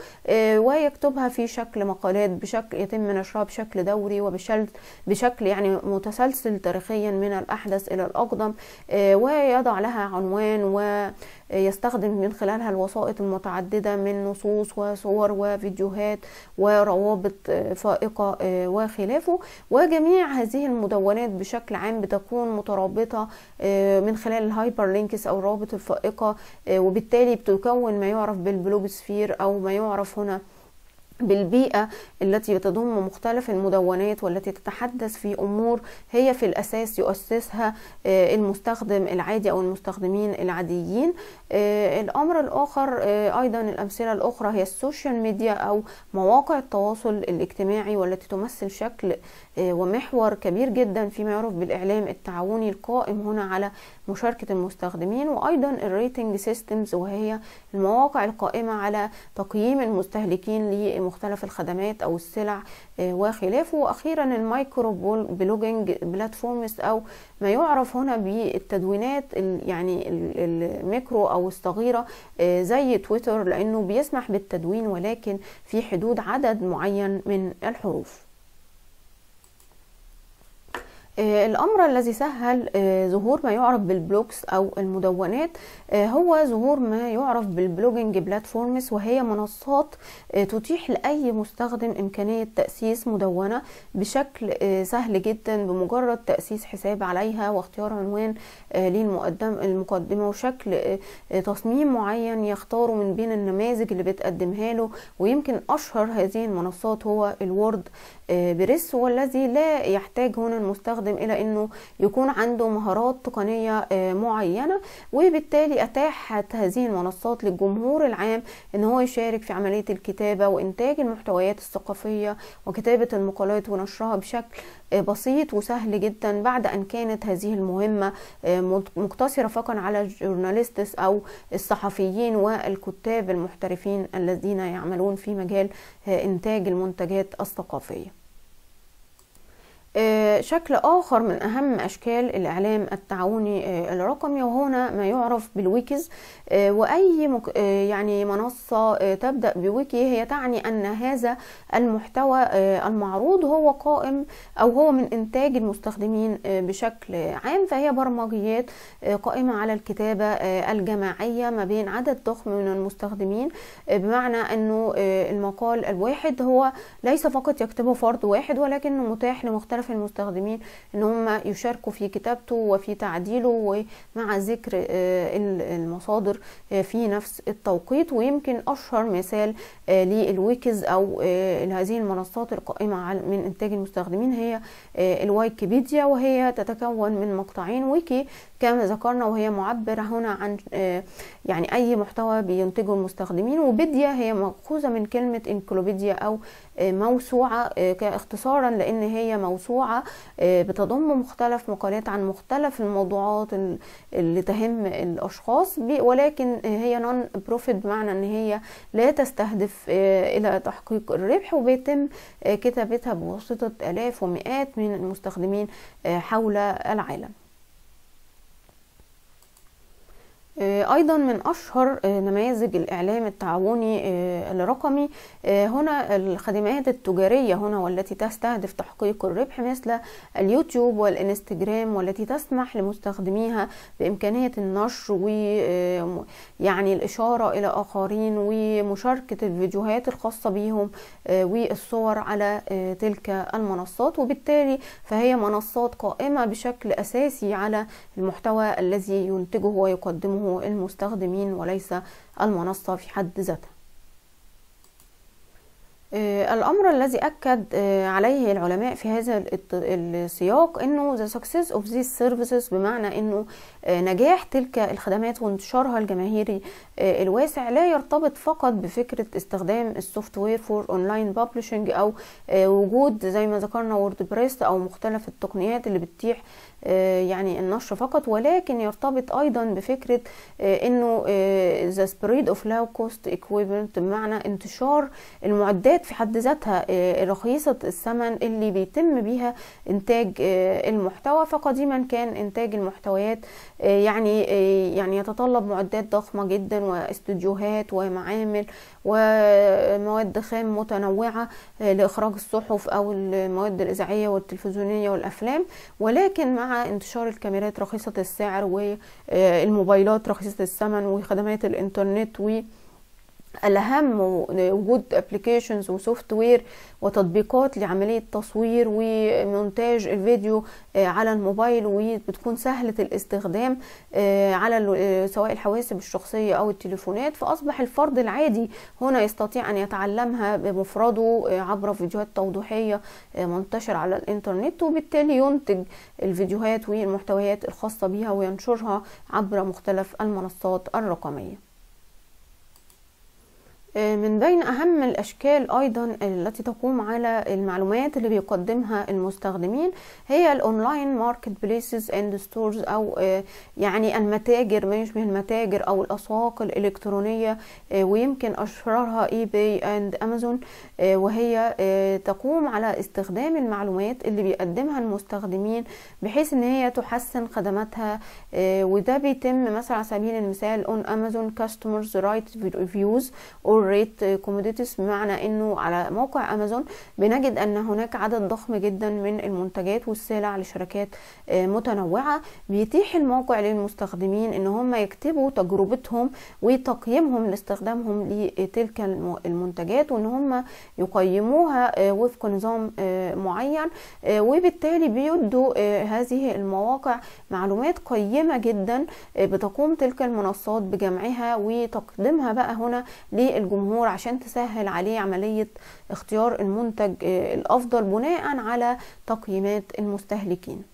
ويكتبها في شكل مقالات بشكل يتم نشرها بشكل دوري وبشكل بشكل يعني متسلسل تاريخيا من الأحدث إلى الأقدم ويضع لها عنوان و يستخدم من خلالها الوسائط المتعددة من نصوص وصور وفيديوهات وروابط فائقة آه، وخلافه وجميع هذه المدونات بشكل عام بتكون مترابطة آه، من خلال الهايبر لينكس أو الروابط الفائقة آه، وبالتالي بتكون ما يعرف بالبلوبسفير أو ما يعرف هنا بالبيئة التي تضم مختلف المدونات والتي تتحدث في أمور هي في الأساس يؤسسها المستخدم العادي أو المستخدمين العاديين آه، الامر الاخر آه، ايضا الامثله الاخرى هي السوشيال ميديا او مواقع التواصل الاجتماعي والتي تمثل شكل آه، ومحور كبير جدا فيما يعرف بالاعلام التعاوني القائم هنا على مشاركه المستخدمين وايضا الريتنج سيستمز وهي المواقع القائمه على تقييم المستهلكين لمختلف الخدمات او السلع وخلافه واخيرا المايكرو بلوجينج بلاتفورمز او ما يعرف هنا بالتدوينات يعني الميكرو او الصغيره آه، زي تويتر لانه بيسمح بالتدوين ولكن في حدود عدد معين من الحروف آه، الأمر الذي سهل آه، ظهور ما يعرف بالبلوكس أو المدونات آه، هو ظهور ما يعرف بالبلوجينج بلاتفورمز وهي منصات تتيح لأي مستخدم إمكانية تأسيس مدونة بشكل سهل جدا بمجرد تأسيس حساب عليها واختيار عنوان للمقدمه وشكل تصميم معين يختاره من بين النماذج اللي بتقدمها له ويمكن أشهر هذه المنصات هو الوورد بريس والذي لا يحتاج هنا المستخدم الى انه يكون عنده مهارات تقنيه آه، معينه وبالتالي اتاحت هذه المنصات للجمهور العام ان هو يشارك في عمليه الكتابه وانتاج المحتويات الثقافيه وكتابه المقالات ونشرها بشكل آه، بسيط وسهل جدا بعد ان كانت هذه المهمه آه، مقتصره فقط على الجورناليستس او الصحفيين والكتاب المحترفين الذين يعملون في مجال انتاج المنتجات الثقافيه آه، شكل آخر من أهم أشكال الإعلام التعاوني آه، الرقمي وهنا ما يعرف بالويكيز آه، وأي يعني منصة تبدأ بويكي هي تعني أن هذا المحتوى المعروض هو قائم أو هو من إنتاج المستخدمين بشكل عام فهي برمجيات قائمة على الكتابة الجماعية ما بين عدد ضخم من المستخدمين بمعنى أنه المقال الواحد هو ليس فقط يكتبه فرد واحد ولكنه متاح لمختلف يعرف المستخدمين ان هم يشاركوا في كتابته وفي تعديله ومع ذكر آه، المصادر آه، في نفس التوقيت ويمكن اشهر مثال آه، للويكز او هذه المنصات القائمه من انتاج المستخدمين هي الويكيبيديا وهي تتكون من مقطعين ويكي كما ذكرنا وهي معبرة هنا عن آه، يعني أي محتوى بينتجه المستخدمين وبيديا هي مأخوذة من كلمة انكلوبيديا أو آه، موسوعة آه، كاختصارا لأن هي موسوعة بتضم مختلف مقالات عن مختلف الموضوعات اللي تهم الأشخاص ولكن هي نون بروفيت بمعنى أن هي لا تستهدف إلى تحقيق الربح وبيتم كتابتها بواسطة آلاف ومئات من المستخدمين حول العالم آه، ايضا من اشهر آه، نماذج الاعلام التعاوني آه، الرقمي هنا الخدمات التجاريه هنا والتي تستهدف تحقيق الربح مثل اليوتيوب والانستجرام والتي تسمح لمستخدميها بامكانيه النشر ويعني الاشاره الى اخرين ومشاركه الفيديوهات الخاصه بيهم والصور على تلك المنصات وبالتالي فهي منصات قائمه بشكل اساسي على المحتوى الذي ينتجه ويقدمه المستخدمين وليس المنصة في حد ذاتها آه، الأمر الذي أكد آه، عليه العلماء في هذا السياق أنه the success of these services بمعنى أنه آه، نجاح تلك الخدمات وانتشارها الجماهيري الواسع لا يرتبط فقط بفكرة استخدام السوفت وير فور اونلاين بابلشنج أو وجود زي ما ذكرنا ووردبريس أو مختلف التقنيات اللي بتتيح آه، يعني النشر فقط ولكن يرتبط ايضا بفكره آه، انه ذا سبريد اوف لو كوست equivalent بمعنى انتشار المعدات في حد ذاتها آه، رخيصه الثمن اللي بيتم بيها انتاج المحتوى فقديما كان انتاج المحتويات يعني يعني يتطلب معدات ضخمه جدا واستديوهات ومعامل ومواد خام متنوعه لاخراج الصحف او المواد الاذاعيه والتلفزيونيه والافلام ولكن مع مع انتشار الكاميرات رخيصة السعر والموبايلات رخيصة الثمن وخدمات الانترنت و الأهم وجود ابلكيشنز وسوفت وير وتطبيقات لعملية تصوير ومونتاج الفيديو آه، على الموبايل وبتكون سهلة الاستخدام آه، على آه، سواء الحواسب الشخصية أو التليفونات فأصبح الفرد العادي هنا يستطيع أن يتعلمها بمفرده عبر فيديوهات توضيحية منتشرة على الإنترنت وبالتالي ينتج الفيديوهات والمحتويات الخاصة بها وينشرها عبر مختلف المنصات الرقمية آه، من بين أهم الأشكال أيضا التي تقوم على المعلومات اللي بيقدمها المستخدمين هي الأونلاين ماركت بليسز أند ستورز أو آه، يعني المتاجر ما يشبه المتاجر أو الأسواق الإلكترونية آه، ويمكن أشهرها إي باي أند أمازون آه، وهي آه، تقوم على استخدام المعلومات اللي بيقدمها المستخدمين بحيث ان هي تحسن خدماتها آه، وده بيتم مثلا على سبيل المثال اون امازون كاستمرز رايت فيوز or ريت commodities بمعنى انه على موقع امازون بنجد ان هناك عدد ضخم جدا من المنتجات والسلع لشركات متنوعه بيتيح الموقع للمستخدمين ان هم يكتبوا تجربتهم وتقييمهم لاستخدامهم لتلك المنتجات وان هم يقيموها آه، وفق نظام آه، معين آه، وبالتالي بيدوا هذه المواقع معلومات قيمة جدا بتقوم تلك المنصات بجمعها وتقديمها بقى هنا للجمهور عشان تسهل عليه عملية اختيار المنتج الأفضل بناء على تقييمات المستهلكين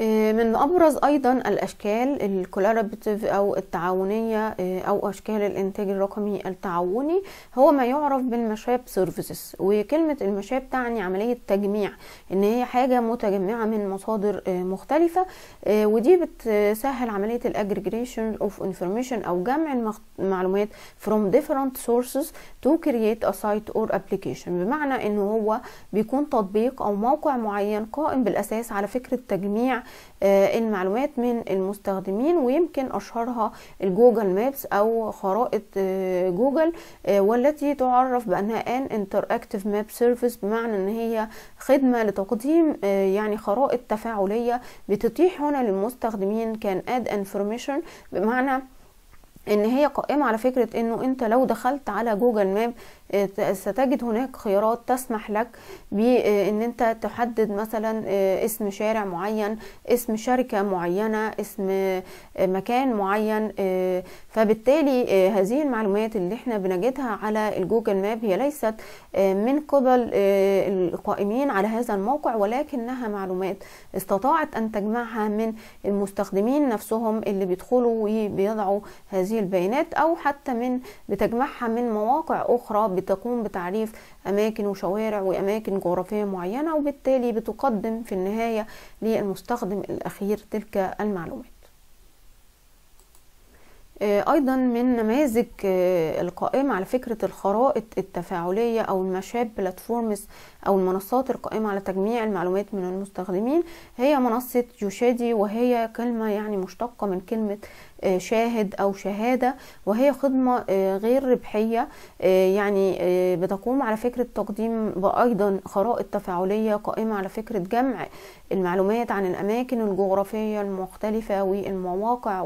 آه، من أبرز أيضا الأشكال الكولابريتيف أو التعاونية آه، أو أشكال الإنتاج الرقمي التعاوني هو ما يعرف بالمشاب سيرفيسز وكلمة المشاب تعني عملية تجميع إن هي حاجة متجمعة من مصادر آه، مختلفة ودي بتسهل عملية الأجريجريشن أوف انفورميشن أو جمع المعلومات فروم ديفرنت سورسز تو كرييت ا سايت اور ابلكيشن بمعنى إن هو بيكون تطبيق أو موقع معين قائم بالأساس على فكرة تجميع آه، المعلومات من المستخدمين ويمكن أشهرها الجوجل مابس أو خرائط آه، جوجل آه، والتي تعرف بأنها ان انتراكتيف ماب سيرفيس بمعنى أن هي خدمة لتقديم يعني خرائط تفاعلية بتتيح هنا للمستخدمين كان اد انفورميشن بمعنى ان هي قائمه على فكره انه انت لو دخلت على جوجل ماب ستجد هناك خيارات تسمح لك بان انت تحدد مثلا آه، اسم شارع معين اسم شركة معينة اسم آه، مكان معين آه، فبالتالي هذه المعلومات اللي احنا بنجدها على الجوجل ماب هي ليست من قبل القائمين على هذا الموقع ولكنها معلومات استطاعت ان تجمعها من المستخدمين نفسهم اللي بيدخلوا وبيضعوا هذه البيانات او حتى من بتجمعها من مواقع اخرى بتقوم بتعريف أماكن وشوارع وأماكن جغرافية معينة وبالتالي بتقدم في النهاية للمستخدم الأخير تلك المعلومات آه، ايضا من نماذج آه، القائمه على فكره الخرائط التفاعليه او المشاب بلاتفورمز او المنصات القائمه على تجميع المعلومات من المستخدمين هي منصه يوشادي وهي كلمه يعني مشتقه من كلمه آه، شاهد أو شهادة وهي خدمة آه، غير ربحية آه، يعني بتقوم على فكرة تقديم ايضا خرائط تفاعلية قائمة على فكرة جمع المعلومات عن الأماكن الجغرافية المختلفة والمواقع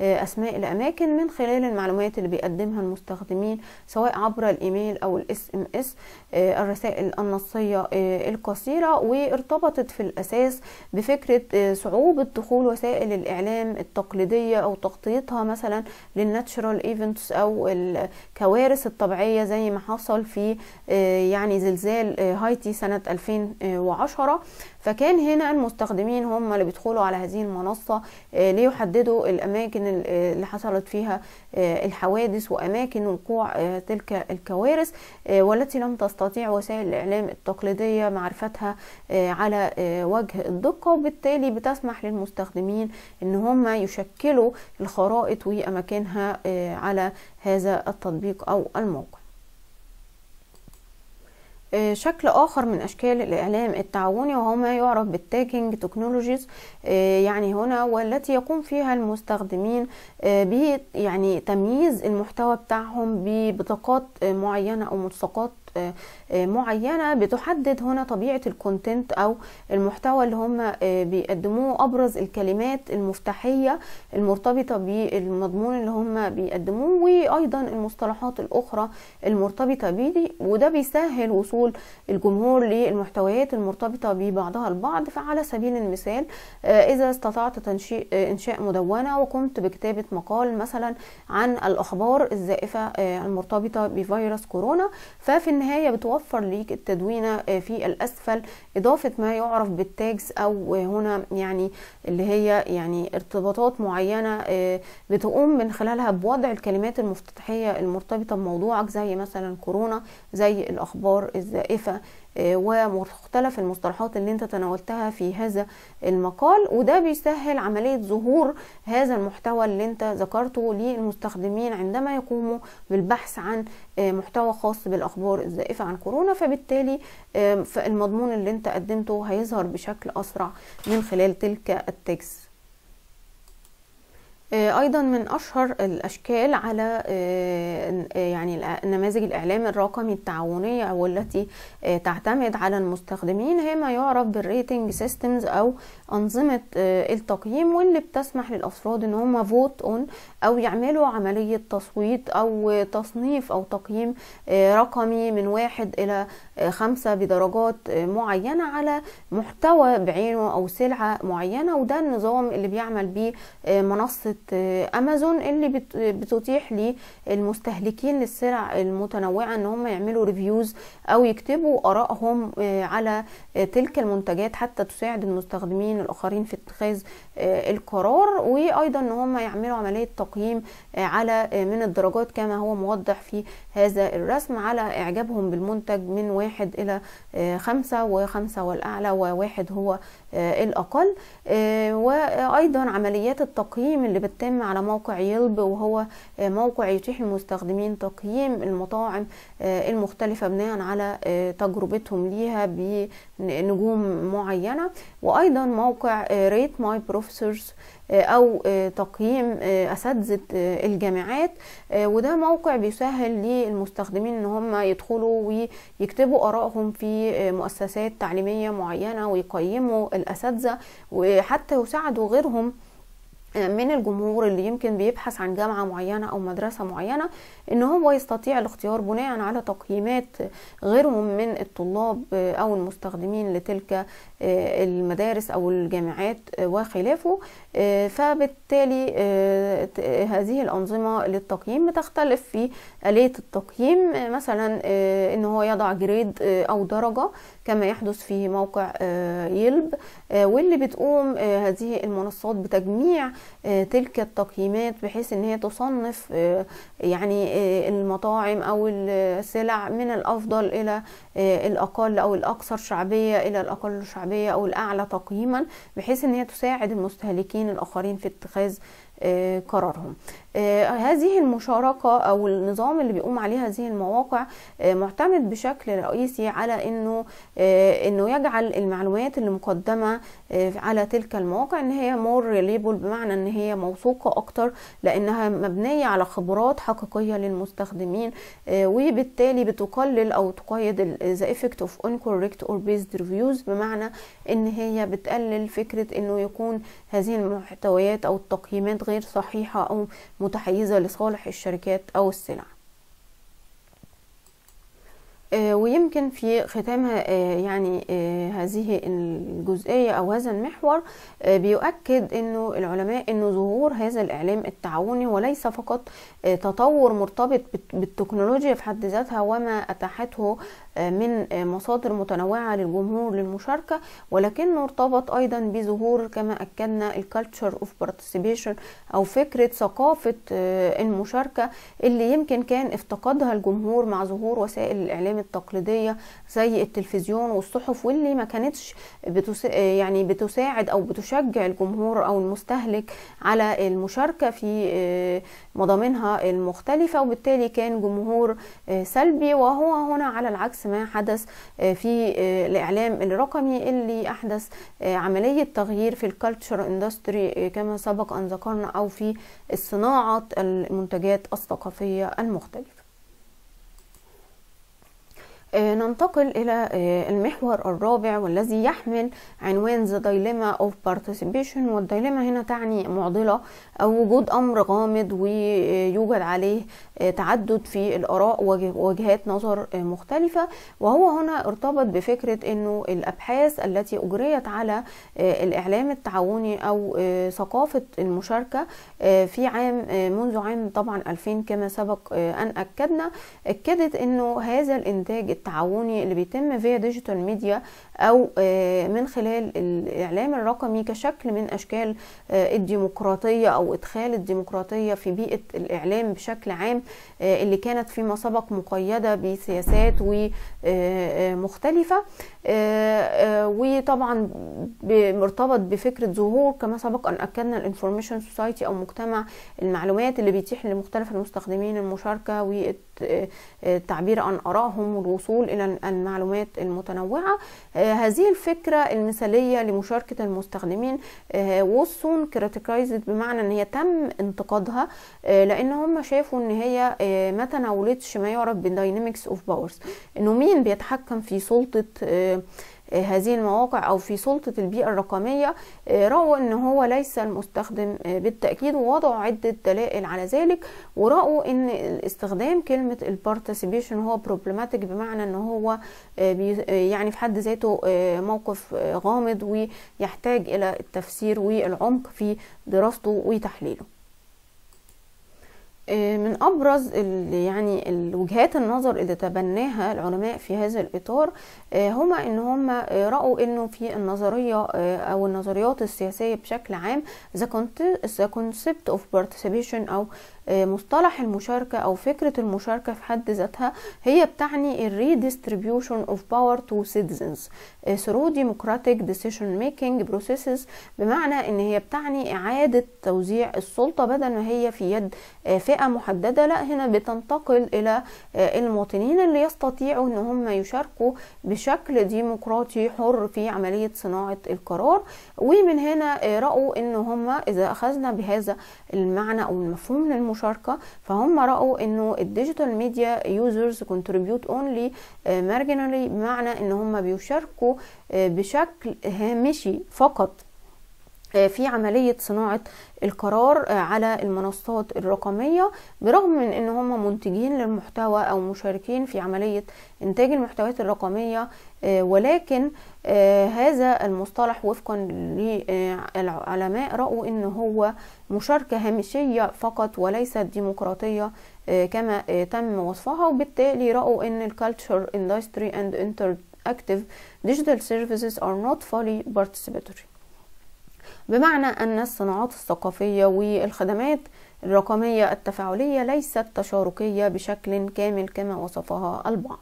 وأسماء الأماكن من خلال المعلومات اللي بيقدمها المستخدمين سواء عبر الإيميل أو الاس ام اس آه، الرسائل النصية آه، القصيرة وارتبطت في الأساس بفكرة آه، صعوبة دخول وسائل الإعلام التقليدية أو تغطيتها مثلا للناتشرال ايفنتس أو الكوارث الطبيعية زي ما حصل في يعني زلزال هايتي سنة 2010 فكان هنا المستخدمين هم اللي بيدخلوا على هذه المنصة آه، ليحددوا الأماكن آه، اللي حصلت فيها آه، الحوادث وأماكن وقوع تلك الكوارث والتي لم تستطيع وسائل الإعلام التقليدية معرفتها على وجه الدقة وبالتالي بتسمح للمستخدمين إن هم يشكلوا الخرائط وأماكنها على هذا التطبيق أو الموقع آه، شكل اخر من اشكال الاعلام التعاوني وهو ما يعرف بالتاكينج تكنولوجيز آه، يعني هنا والتي يقوم فيها المستخدمين آه، ب يعني تمييز المحتوى بتاعهم ببطاقات معينه او ملصقات معينه بتحدد هنا طبيعه الكونتنت او المحتوى اللي هم آه، بيقدموه ابرز الكلمات المفتاحيه المرتبطه بالمضمون اللي هم بيقدموه وايضا المصطلحات الاخرى المرتبطه بيه وده بيسهل وصول الجمهور للمحتويات المرتبطه ببعضها البعض فعلى سبيل المثال آه، اذا استطعت آه، انشاء مدونه وقمت بكتابه مقال مثلا عن الاخبار الزائفه المرتبطه بفيروس كورونا ففي النهايه بتوفر هيوفر ليك التدوينة آه، في الأسفل إضافة ما يعرف بالتاجز أو هنا يعني اللي هي يعني ارتباطات معينة آه، بتقوم من خلالها بوضع الكلمات المفتتحية المرتبطة بموضوعك زي مثلا كورونا زي الأخبار الزائفة آه، ومختلف المصطلحات اللي انت تناولتها في هذا المقال وده بيسهل عملية ظهور هذا المحتوى اللي انت ذكرته للمستخدمين عندما يقوموا بالبحث عن آه، محتوى خاص بالاخبار الزائفة عن كورونا فبالتالي آه، المضمون اللي انت قدمته هيظهر بشكل اسرع من خلال تلك التكست آه، ايضا من اشهر الاشكال على آه، آه، يعني نماذج الاعلام الرقمي التعاونيه والتي تعتمد على المستخدمين هي ما يعرف بالريتنج سيستمز او انظمه آه، التقييم واللي بتسمح للافراد ان هم فوت اون او يعملوا عمليه تصويت او تصنيف او تقييم آه، رقمي من واحد الى آه، خمسة بدرجات معينة على محتوى بعينه أو سلعة معينة وده النظام اللي بيعمل بيه منصة أمازون اللي بتتيح للمستهلكين للسلع المتنوعة إن هم يعملوا ريفيوز أو يكتبوا آرائهم على تلك المنتجات حتى تساعد المستخدمين الآخرين في اتخاذ آه، القرار وايضا ان هم يعملوا عمليه تقييم آه، على آه، من الدرجات كما هو موضح في هذا الرسم على اعجابهم بالمنتج من واحد الى خمسة وخمسة والاعلى وواحد هو الاقل وايضا عمليات التقييم اللي بتتم على موقع يلب وهو موقع يتيح للمستخدمين تقييم المطاعم المختلفه بناء على تجربتهم ليها بنجوم معينه وايضا موقع ريت ماي بروفيت بروفيسورز آه، او آه، تقييم آه، اساتذه الجامعات وده موقع بيسهل للمستخدمين ان هم يدخلوا ويكتبوا ارائهم في مؤسسات تعليميه معينه ويقيموا الاساتذه وحتى يساعدوا غيرهم من الجمهور اللي يمكن بيبحث عن جامعة معينة أو مدرسة معينة ان هو يستطيع الاختيار بناء على تقييمات غيرهم من الطلاب آه، او المستخدمين لتلك آه، المدارس او الجامعات آه، وخلافه فبالتالي هذه الانظمه للتقييم بتختلف في اليه التقييم مثلا ان هو يضع جريد او درجه كما يحدث في موقع يلب واللي بتقوم هذه المنصات بتجميع تلك التقييمات بحيث ان هي تصنف يعني آه، المطاعم أو السلع من الأفضل إلى آه، الأقل أو الأكثر شعبية إلى الأقل شعبية أو الأعلى تقييما بحيث أن هي تساعد المستهلكين الآخرين في اتخاذ آه، قرارهم آه، هذه المشاركة أو النظام اللي بيقوم عليه هذه المواقع آه، معتمد بشكل رئيسي على إنه آه، إنه يجعل المعلومات اللي مقدمة على تلك المواقع إن هي مور ريليبل بمعنى إن هي موثوقة أكتر لأنها مبنية على خبرات حقيقية للمستخدمين وبالتالي بتقلل أو تقيد the effect of incorrect or based reviews بمعنى إن هي بتقلل فكرة إنه يكون هذه المحتويات أو التقييمات غير صحيحة أو متحيزة لصالح الشركات أو السلع آه، ويمكن في ختامها آه، يعني آه، هذه الجزئية أو هذا المحور بيؤكد أنه العلماء أنه ظهور هذا الإعلام التعاوني وليس فقط تطور مرتبط بالتكنولوجيا في حد ذاتها وما أتاحته من مصادر متنوعة للجمهور للمشاركة ولكنه ارتبط أيضا بظهور كما أكدنا الكالتشر اوف بارتيسيبيشن أو فكرة ثقافة آه، المشاركة اللي يمكن كان افتقدها الجمهور مع ظهور وسائل الإعلام التقليدية زي التلفزيون والصحف واللي ما كانتش بتس... آه، يعني بتساعد أو بتشجع الجمهور أو المستهلك على المشاركة في آه، مضامينها المختلفة وبالتالي كان جمهور آه، سلبي وهو هنا على العكس ما حدث آه، في آه، الإعلام الرقمي اللي أحدث عملية تغيير في الكالتشر اندستري كما سبق أن ذكرنا أو في صناعة المنتجات الثقافية المختلفة آه، ننتقل إلى آه، المحور الرابع والذي يحمل عنوان The Dilemma of Participation والديلما هنا تعني معضلة أو وجود أمر غامض ويوجد عليه آه، تعدد في الآراء ووجهات نظر مختلفة وهو هنا ارتبط بفكرة أنه الأبحاث التي أجريت على الإعلام التعاوني أو ثقافة المشاركة في عام منذ عام طبعا 2000 كما سبق أن أكدنا أكدت أنه هذا الإنتاج التعاوني اللي بيتم فيها ديجيتال ميديا او آه، من خلال الاعلام الرقمي كشكل من اشكال آه، الديمقراطيه او ادخال الديمقراطيه في بيئه الاعلام بشكل عام آه، اللي كانت فيما سبق مقيده بسياسات ومختلفه وطبعا مرتبط بفكره ظهور كما سبق ان اكدنا الانفورميشن سوسايتي او مجتمع المعلومات اللي بيتيح لمختلف المستخدمين المشاركه آه، التعبير عن آرائهم والوصول إلى المعلومات المتنوعة آه، هذه الفكرة المثالية لمشاركة المستخدمين آه، وصون كريتيكايزد بمعنى إن هي تم انتقادها لأن هم شافوا إن هي ما تناولتش ما يعرف بالداينامكس أوف باورز إنه مين بيتحكم في سلطة آه، هذه المواقع او في سلطه البيئه الرقميه آه، راوا ان هو ليس المستخدم آه، بالتاكيد ووضعوا عده دلائل على ذلك وراوا ان استخدام كلمه البارتيسيبيشن هو بروبلماتيك بمعنى ان هو يعني في حد ذاته موقف غامض ويحتاج الى التفسير والعمق في دراسته وتحليله آه، من ابرز يعني الوجهات النظر اللي تبناها العلماء في هذا الاطار آه، هما ان هما آه، راوا انه في النظريه او النظريات السياسيه بشكل عام ذا كونسبت اوف بارتيسيبيشن او آه، مصطلح المشاركة أو فكرة المشاركة في حد ذاتها هي بتعني الريديستريبيوشن اوف باور تو citizens آه، through democratic decision making processes بمعنى ان هي بتعني اعادة توزيع السلطة بدل ما هي في يد آه، فئة محددة لا هنا بتنتقل الى المواطنين اللي يستطيعوا ان هم يشاركوا بشكل ديمقراطي حر في عملية صناعة القرار ومن هنا رأوا ان هم اذا اخذنا بهذا المعنى او المفهوم للمشاركة مشاركه فهم راوا انه الديجيتال ميديا يوزرز كونتريبيوت اونلي مارجنالي بمعنى ان هم بيشاركوا آه، بشكل هامشي فقط آه، في عملية صناعة القرار آه، على المنصات الرقمية برغم من ان هم منتجين للمحتوى او مشاركين في عملية انتاج المحتويات الرقمية ولكن آه، هذا المصطلح وفقا للعلماء رأوا ان هو مشاركة هامشية فقط وليست ديمقراطية آه، كما آه، تم وصفها وبالتالي رأوا ان الكالتشر اندستري اند interactive digital services are not fully participatory بمعنى ان الصناعات الثقافية والخدمات الرقمية التفاعلية ليست تشاركية بشكل كامل كما وصفها البعض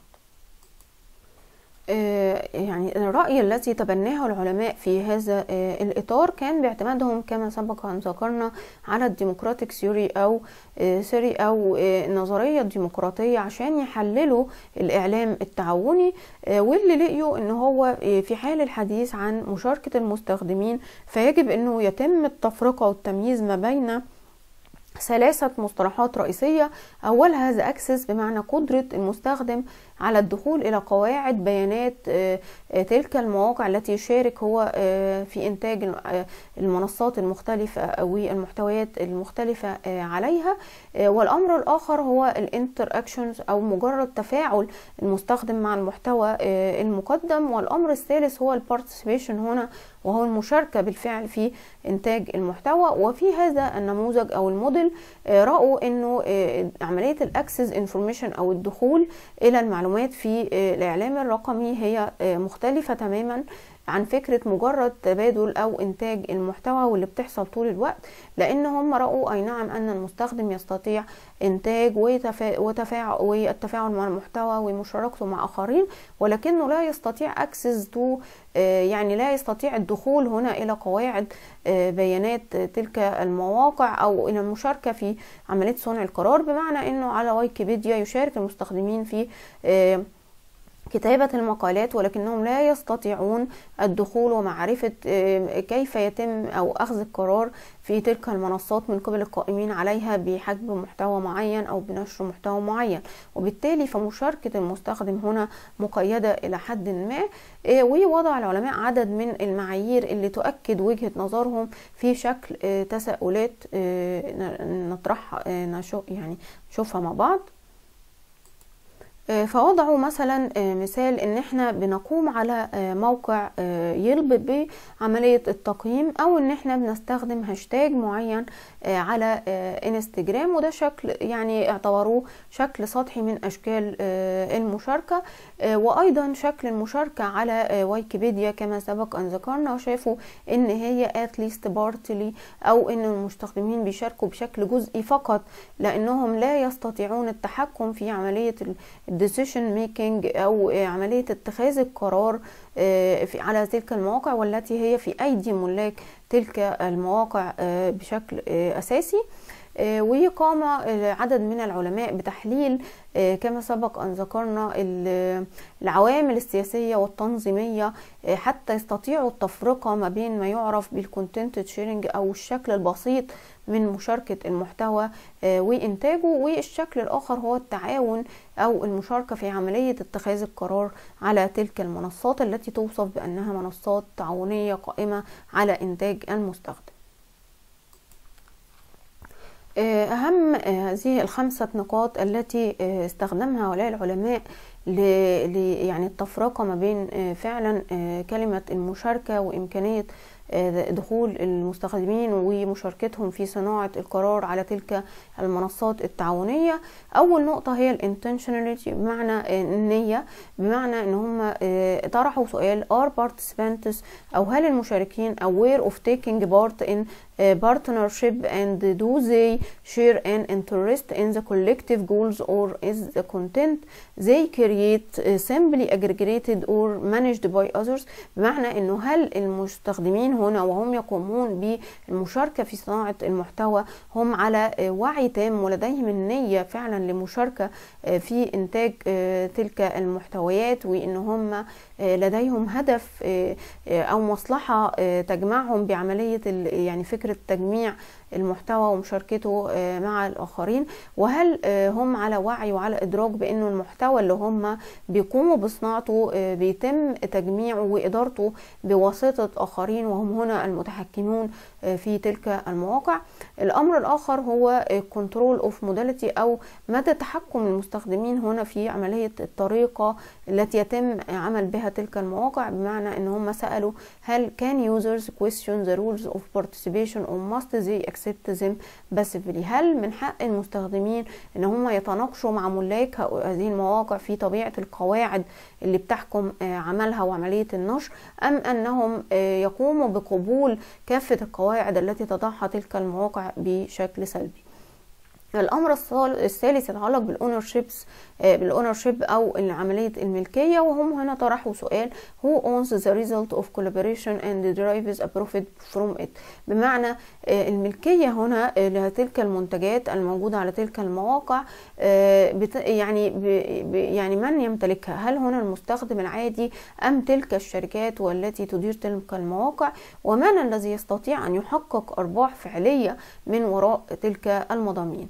آه، يعني الرأي الذي تبناه العلماء في هذا آه، الإطار كان باعتمادهم كما سبق أن ذكرنا على الديمقراطيك سيوري أو سيري آه، أو النظرية الديمقراطية عشان يحللوا الإعلام التعاوني واللي لقيوا إن هو في حال الحديث عن مشاركة المستخدمين فيجب إنه يتم التفرقة والتمييز ما بين ثلاثة مصطلحات رئيسية أولها ذا أكسس بمعنى قدرة المستخدم على الدخول إلى قواعد بيانات آه، آه، تلك المواقع التي يشارك هو آه، في إنتاج المنصات المختلفة أو المحتويات المختلفة عليها والأمر الآخر هو الانتر أكشنز أو مجرد تفاعل المستخدم مع المحتوى المقدم والأمر الثالث هو البارتيسيبيشن هنا وهو المشاركة بالفعل في إنتاج المحتوى وفي هذا النموذج أو الموديل رأوا أنه عملية الأكسس انفورميشن أو الدخول إلى المعلومات المعلومات في آه، الإعلام الرقمي هي آه، مختلفة تماما عن فكرة مجرد تبادل أو إنتاج المحتوى واللي بتحصل طول الوقت لأن هم رأوا أي نعم أن المستخدم يستطيع إنتاج وتفا... والتفاعل مع المحتوى ومشاركته مع آخرين ولكنه لا يستطيع أكسس آه، تو يعني لا يستطيع الدخول هنا إلى قواعد آه، بيانات تلك المواقع أو إلى المشاركة في عملية صنع القرار بمعنى أنه على ويكيبيديا يشارك المستخدمين في آه، كتابة المقالات ولكنهم لا يستطيعون الدخول ومعرفة آه، كيف يتم أو أخذ القرار في تلك المنصات من قبل القائمين عليها بحجب محتوى معين أو بنشر محتوى معين وبالتالي فمشاركة المستخدم هنا مقيدة إلى حد ما آه، ووضع العلماء عدد من المعايير اللي تؤكد وجهة نظرهم في شكل آه، تساؤلات نطرحها يعني نشوفها مع بعض آه، فوضعوا مثلا آه، مثال ان احنا بنقوم على آه، موقع يلب بعملية التقييم او ان احنا بنستخدم هاشتاج معين على انستجرام وده شكل يعني اعتبروه شكل سطحي من اشكال المشاركة آه، وايضا شكل المشاركه على آه، ويكيبيديا كما سبق ان ذكرنا وشافوا ان هي at least partly او ان المستخدمين بيشاركوا بشكل جزئي فقط لانهم لا يستطيعون التحكم في عمليه الديسيشن ميكنج او آه، عمليه اتخاذ القرار على تلك المواقع والتي هي في ايدي ملاك تلك المواقع بشكل اساسي آه، وقام آه، عدد من العلماء بتحليل آه، كما سبق أن ذكرنا العوامل السياسية والتنظيمية حتى يستطيعوا التفرقة ما بين ما يعرف بالكونتنت شيرنج أو الشكل البسيط من مشاركة المحتوى وإنتاجه والشكل الآخر هو التعاون أو المشاركة في عملية اتخاذ القرار على تلك المنصات التي توصف بأنها منصات تعاونية قائمة على إنتاج المستخدم آه، أهم آه، هذه الخمسة نقاط التي آه، استخدمها هؤلاء العلماء ل يعني التفرقة ما بين فعلا كلمة المشاركة وإمكانية دخول المستخدمين ومشاركتهم في صناعة القرار على تلك المنصات التعاونية أول نقطة هي الانتنشناليتي بمعنى النية بمعنى ان هم طرحوا سؤال are participants او هل المشاركين aware of taking part in partnership and do they share an interest in the collective goals or is the content they create simply aggregated or managed by others بمعنى انه هل المستخدمين هنا وهم يقومون بالمشاركة في صناعة المحتوى هم على وعي تام ولديهم النية فعلا لمشاركة في انتاج تلك المحتويات وان هم لديهم هدف آه، آه، او مصلحه آه، تجمعهم بعمليه يعني فكره تجميع المحتوى ومشاركته آه، مع الاخرين وهل آه، هم على وعي وعلى ادراك بانه المحتوى اللي هم بيقوموا بصناعته آه، بيتم تجميعه وادارته بواسطه اخرين وهم هنا المتحكمون في تلك المواقع الامر الاخر هو كنترول اوف موداليتي او مدى تحكم المستخدمين هنا في عمليه الطريقه التي يتم عمل بها تلك المواقع بمعنى ان هم سالوا هل كان يوزرز كويشن ذا رولز اوف بارتيسيبيشن او ماست زي تلتزم بس هل من حق المستخدمين ان هم يتناقشوا مع ملاك هذه المواقع في طبيعه القواعد اللي بتحكم آه، عملها وعمليه النشر ام انهم آه، يقوموا بقبول كافه القواعد التي تضعها تلك المواقع بشكل سلبي الامر الثالث يتعلق بالاونرشيبس آه، بالاونرشيب او عمليه الملكيه وهم هنا طرحوا سؤال هو owns the result of collaboration and derives a profit from it بمعنى آه، الملكيه هنا آه، لتلك المنتجات الموجوده على تلك المواقع يعني يعني من يمتلكها هل هنا المستخدم العادي ام تلك الشركات والتي تدير تلك المواقع ومن الذي يستطيع ان يحقق ارباح فعليه من وراء تلك المضامين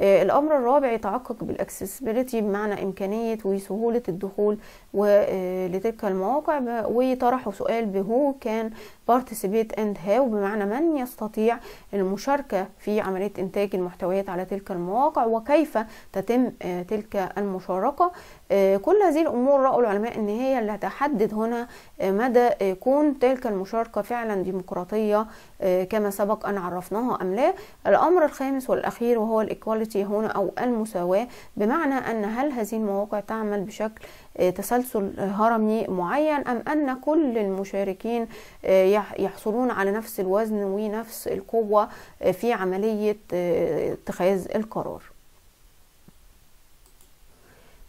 آه، الامر الرابع يتعقق بالاكسسبيلتي بمعنى امكانيه وسهوله الدخول آه، لتلك المواقع وطرحوا سؤال بهو كان بارتيسيبيت اند هاو بمعنى من يستطيع المشاركه في عمليه انتاج المحتويات على تلك المواقع وكيف تتم آه، تلك المشاركه كل هذه الامور راوا العلماء ان هي اللي هتحدد هنا مدى كون تلك المشاركه فعلا ديمقراطيه كما سبق ان عرفناها ام لا الامر الخامس والاخير وهو الايكواليتي equality هنا أو المساواة بمعنى أن هل هذه المواقع تعمل بشكل آه، تسلسل هرمي معين أم أن كل المشاركين آه، يحصلون على نفس الوزن ونفس القوة آه، في عملية اتخاذ القرار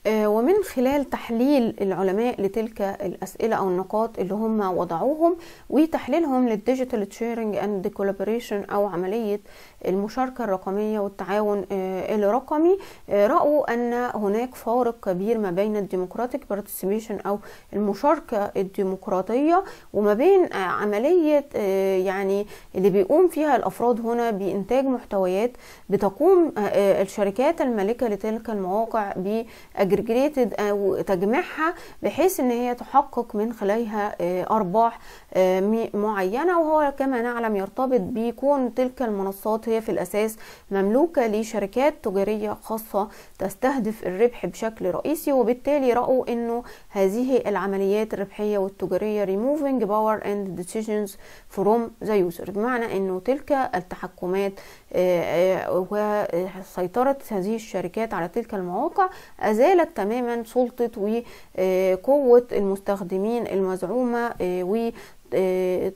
ومن خلال تحليل العلماء لتلك الأسئلة أو النقاط اللي هم وضعوهم وتحليلهم للديجيتال شيرنج اند كولابوريشن أو عملية المشاركة الرقمية والتعاون آه، الرقمي آه، رأوا أن هناك فارق كبير ما بين الديمقراطيك بارتيسيبيشن أو المشاركة الديمقراطية وما بين عملية آه، يعني اللي بيقوم فيها الأفراد هنا بإنتاج محتويات بتقوم الشركات المالكة لتلك المواقع بأجريجريتد أو تجميعها بحيث أن هي تحقق من خلالها أرباح آه، معينة وهو كما نعلم يرتبط بيكون تلك المنصات هي في الأساس مملوكة لشركات تجارية خاصة تستهدف الربح بشكل رئيسي وبالتالي رأوا أنه هذه العمليات الربحية والتجارية removing power and decisions from the user بمعنى أنه تلك التحكمات آه، آه، وسيطرة هذه الشركات على تلك المواقع أزالت تماما سلطة وقوة المستخدمين المزعومة آه، و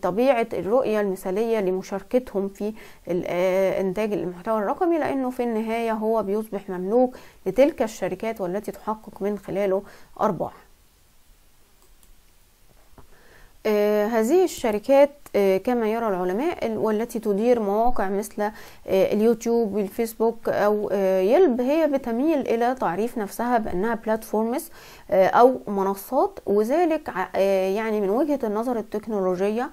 طبيعة الرؤية المثالية لمشاركتهم في إنتاج المحتوى الرقمي لأنه في النهاية هو بيصبح مملوك لتلك الشركات والتي تحقق من خلاله أرباح. هذه الشركات آه، كما يرى العلماء والتي تدير مواقع مثل آه، اليوتيوب والفيسبوك أو آه، يلب هي بتميل إلى تعريف نفسها بأنها بلاتفورمز أو منصات وذلك يعني من وجهة النظر التكنولوجية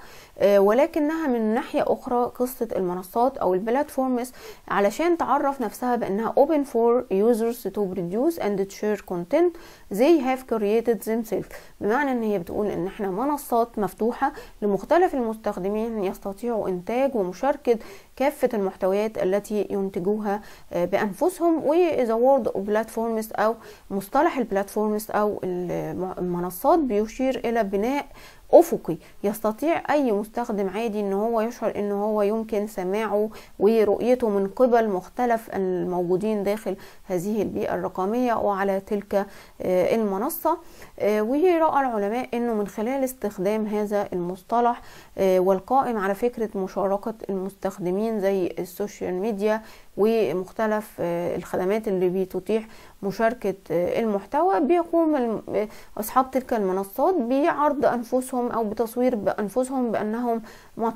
ولكنها من ناحية أخرى قصة المنصات أو البلاتفورمز علشان تعرف نفسها بأنها open for users to produce and share content they have created themselves بمعنى أن هي بتقول أن احنا منصات مفتوحة لمختلف المست المستخدمين يستطيعوا إنتاج ومشاركة كافة المحتويات التي ينتجوها آه، بأنفسهم وإذا وورد بلاتفورمز أو مصطلح البلاتفورمز أو المنصات بيشير إلى بناء افقي يستطيع اي مستخدم عادي ان هو يشعر ان هو يمكن سماعه ورؤيته من قبل مختلف الموجودين داخل هذه البيئه الرقميه وعلى تلك آه، المنصه آه، وراى العلماء انه من خلال استخدام هذا المصطلح آه، والقائم على فكره مشاركه المستخدمين زي السوشيال ميديا ومختلف آه، الخدمات اللي بتتيح مشاركة آه، المحتوى بيقوم آه، أصحاب تلك المنصات بعرض أنفسهم أو بتصوير بأنفسهم بأنهم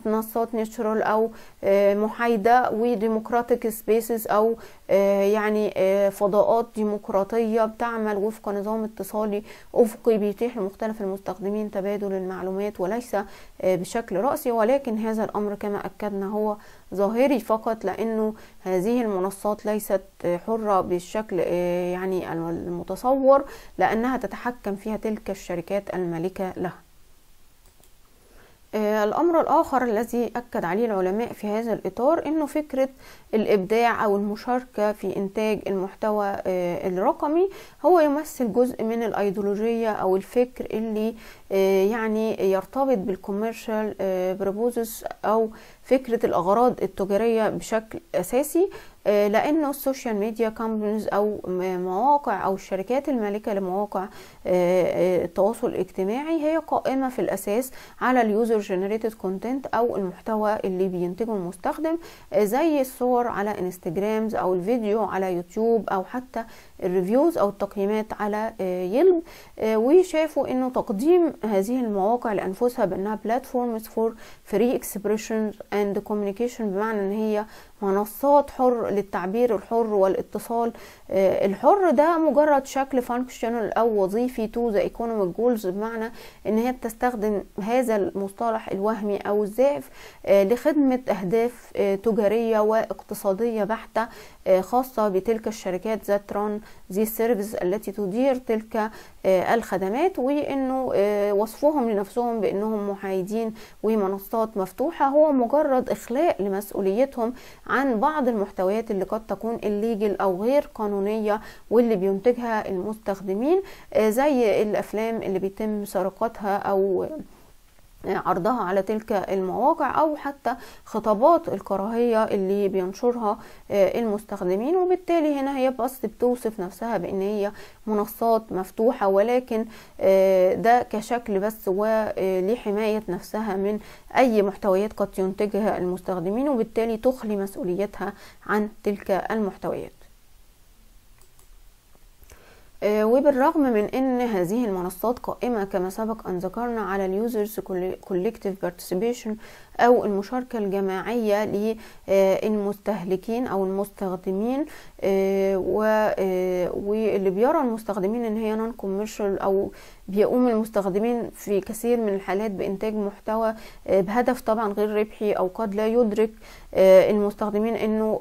منصات نيتشرال أو محايدة وديمقراطيك سبيسز أو يعني فضاءات ديمقراطية بتعمل وفق نظام اتصالي أفقي بيتيح لمختلف المستخدمين تبادل المعلومات وليس بشكل رأسي ولكن هذا الأمر كما أكدنا هو ظاهري فقط لأنه هذه المنصات ليست حرة بالشكل آه، يعني المتصور لأنها تتحكم فيها تلك الشركات المالكة لها آه، الأمر الآخر الذي أكد عليه العلماء في هذا الإطار أنه فكرة الإبداع أو المشاركة في إنتاج المحتوى آه، الرقمي هو يمثل جزء من الأيديولوجية أو الفكر اللي يعني يرتبط بالكوميرشال بروبوزس أو فكرة الأغراض التجارية بشكل أساسي آه، لانه السوشيال ميديا كامبنز او مواقع او الشركات المالكه لمواقع آه، آه، التواصل الاجتماعي هي قائمه في الاساس على اليوزر جنريتد كونتنت او المحتوى اللي بينتجه المستخدم زي الصور على انستجرامز او الفيديو على يوتيوب او حتى الريفيوز او التقييمات على يلب وشافوا انه تقديم هذه المواقع لانفسها بانها بلاتفورمز فور فري اكسبريشن اند كوميونيكيشن بمعنى ان هي منصات حر للتعبير الحر والاتصال آه، الحر ده مجرد شكل فانكشنال او وظيفي تو ذا ايكونوميك جولز بمعنى ان هي بتستخدم هذا المصطلح الوهمي او الزائف آه، لخدمه اهداف آه، تجاريه واقتصاديه بحته آه، خاصة بتلك الشركات ذات ران ذي سيرفز التي تدير تلك آه، الخدمات وانه آه، وصفهم لنفسهم بانهم محايدين ومنصات مفتوحة هو مجرد اخلاء لمسؤوليتهم عن بعض المحتويات اللي قد تكون الليجل او غير قانونية واللي بينتجها المستخدمين زي الافلام اللي بيتم سرقتها او عرضها على تلك المواقع او حتى خطابات الكراهيه اللي بينشرها آه، المستخدمين وبالتالي هنا هي بس بتوصف نفسها بان هي منصات مفتوحه ولكن آه، ده كشكل بس ولحمايه آه، نفسها من اي محتويات قد ينتجها المستخدمين وبالتالي تخلي مسؤوليتها عن تلك المحتويات آه، وبالرغم من ان هذه المنصات قائمة كما سبق ان ذكرنا على اليوزرز كولكتيف بارتيسيبيشن او المشاركة الجماعية للمستهلكين او المستخدمين آه، آه، واللي بيرى المستخدمين ان هي نون كوميرشال او بيقوم المستخدمين في كثير من الحالات بانتاج محتوى بهدف طبعا غير ربحي او قد لا يدرك المستخدمين انه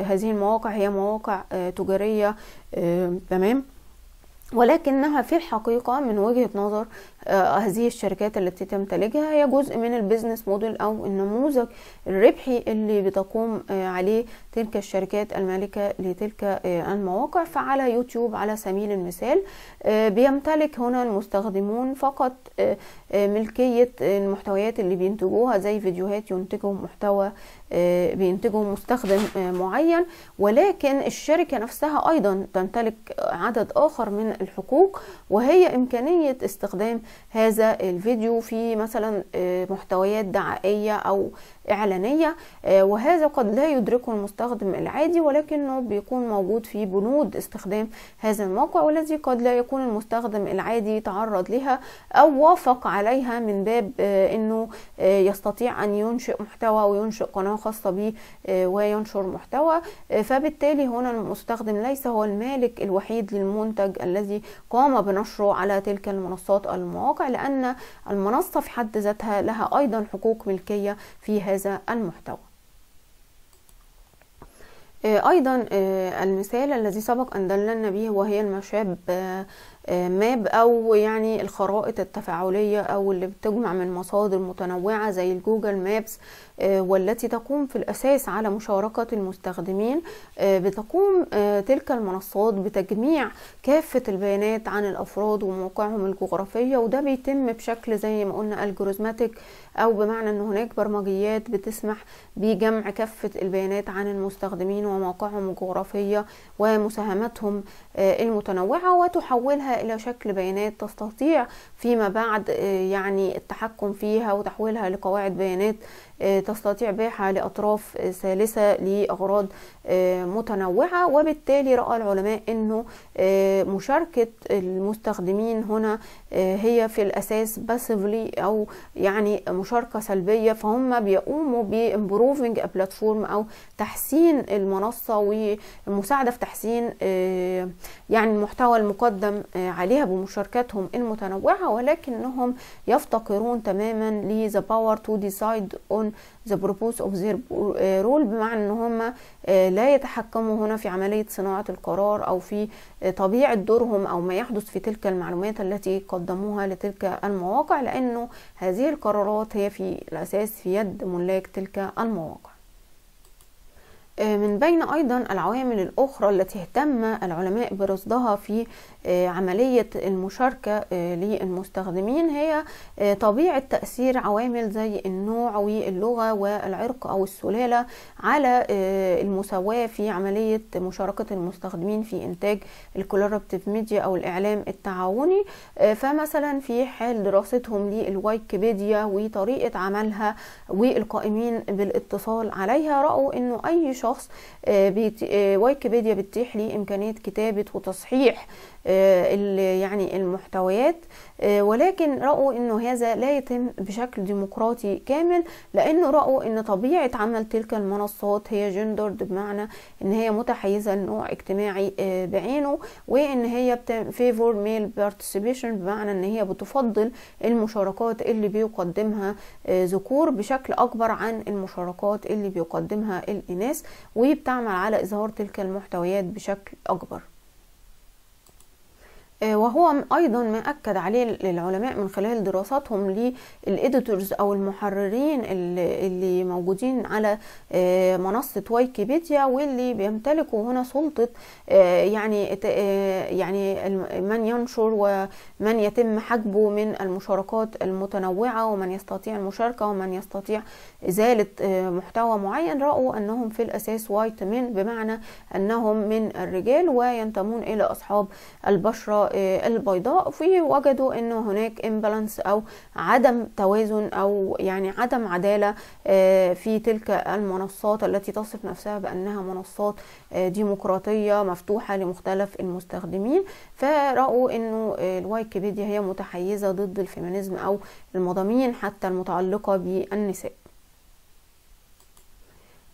هذه المواقع هي مواقع تجارية آه، تمام ولكنها في الحقيقة من وجهة نظر آه، هذه الشركات التي تمتلكها هي جزء من البيزنس موديل او النموذج الربحي اللي بتقوم آه، عليه تلك الشركات المالكه لتلك آه، المواقع فعلى يوتيوب على سبيل المثال بيمتلك هنا المستخدمون فقط ملكيه المحتويات اللي بينتجوها زي فيديوهات ينتجوا محتوى بينتجوا مستخدم معين ولكن الشركه نفسها ايضا تمتلك عدد اخر من الحقوق وهي امكانيه استخدام هذا الفيديو في مثلا آه، محتويات دعائية أو إعلانية آه، وهذا قد لا يدركه المستخدم العادي ولكنه بيكون موجود في بنود استخدام هذا الموقع والذي قد لا يكون المستخدم العادي تعرض لها أو وافق عليها من باب آه، أنه آه، يستطيع أن ينشئ محتوى وينشئ قناة خاصة به وينشر محتوى فبالتالي هنا المستخدم ليس هو المالك الوحيد للمنتج الذي قام بنشره على تلك المنصات المواقع لأن المنصة في حد ذاتها لها أيضا حقوق ملكية في هذا هذا المحتوى آه، ايضا آه، المثال الذي سبق ان دلنا به وهي المشاب آه، ماب او يعني الخرائط التفاعليه او اللي بتجمع من مصادر متنوعه زي الجوجل مابس آه، والتي تقوم في الأساس على مشاركة المستخدمين آه، بتقوم آه، تلك المنصات بتجميع كافة البيانات عن الأفراد وموقعهم الجغرافية وده بيتم بشكل زي ما قلنا الجوريزماتيك أو بمعنى أن هناك برمجيات بتسمح بجمع كافة البيانات عن المستخدمين ومواقعهم الجغرافية ومساهماتهم المتنوعة وتحولها إلى شكل بيانات تستطيع فيما بعد يعني التحكم فيها وتحويلها لقواعد بيانات تستطيع بيعها لأطراف ثالثة لأغراض آه، متنوعة وبالتالي رأى العلماء أنه آه، مشاركة المستخدمين هنا آه، هي في الأساس باسفلي أو يعني مشاركة سلبية فهم بيقوموا بإمبروفنج بلاتفورم أو تحسين المنصة والمساعدة في تحسين يعني المحتوى المقدم عليها بمشاركاتهم المتنوعة ولكنهم يفتقرون تماما لذا باور تو ديسايد اون the purpose of their eh, role بمعنى ان هم eh, لا يتحكموا هنا في عملية صناعة القرار او في eh, طبيعة دورهم او ما يحدث في تلك المعلومات التي قدموها لتلك المواقع لانه هذه القرارات هي في الاساس في يد ملاك تلك المواقع آه، من بين أيضا العوامل الأخرى التي اهتم العلماء برصدها في آه، عملية المشاركة آه، للمستخدمين هي طبيعة تأثير عوامل زي النوع واللغة والعرق أو السلالة على المساواة في عملية مشاركة المستخدمين في إنتاج الكولابريتيف ميديا أو الإعلام التعاوني فمثلا في حال دراستهم للويكيبيديا وطريقة عملها والقائمين بالاتصال عليها رأوا إنه أي شخص آه بيت... آه ويكيبيديا بتتيح لي امكانيه كتابه وتصحيح آه، يعني المحتويات آه، ولكن رأوا أنه هذا لا يتم بشكل ديمقراطي كامل لأنه رأوا أن طبيعة عمل تلك المنصات هي جندرد بمعنى أن هي متحيزة لنوع اجتماعي آه، بعينه وأن هي فيفور ميل بارتيسيبيشن بمعنى أن هي بتفضل المشاركات اللي بيقدمها ذكور بشكل أكبر عن المشاركات اللي بيقدمها الإناث وبتعمل على إظهار تلك المحتويات بشكل أكبر آه، وهو ايضا ما اكد عليه العلماء من خلال دراساتهم للاديتورز او المحررين اللي موجودين على آه، منصه ويكيبيديا واللي بيمتلكوا هنا سلطه آه، يعني يعني من ينشر ومن يتم حجبه من المشاركات المتنوعه ومن يستطيع المشاركه ومن يستطيع ازاله محتوى معين راوا انهم في الاساس وايت من بمعنى انهم من الرجال وينتمون الى اصحاب البشره آه، البيضاء في وجدوا انه هناك امبالانس او عدم توازن او يعني عدم عداله آه، في تلك المنصات التي تصف نفسها بانها منصات آه، ديمقراطيه مفتوحه لمختلف المستخدمين فراوا انه الوايكيبيديا هي متحيزه ضد الفيمينيزم او المضامين حتى المتعلقه بالنساء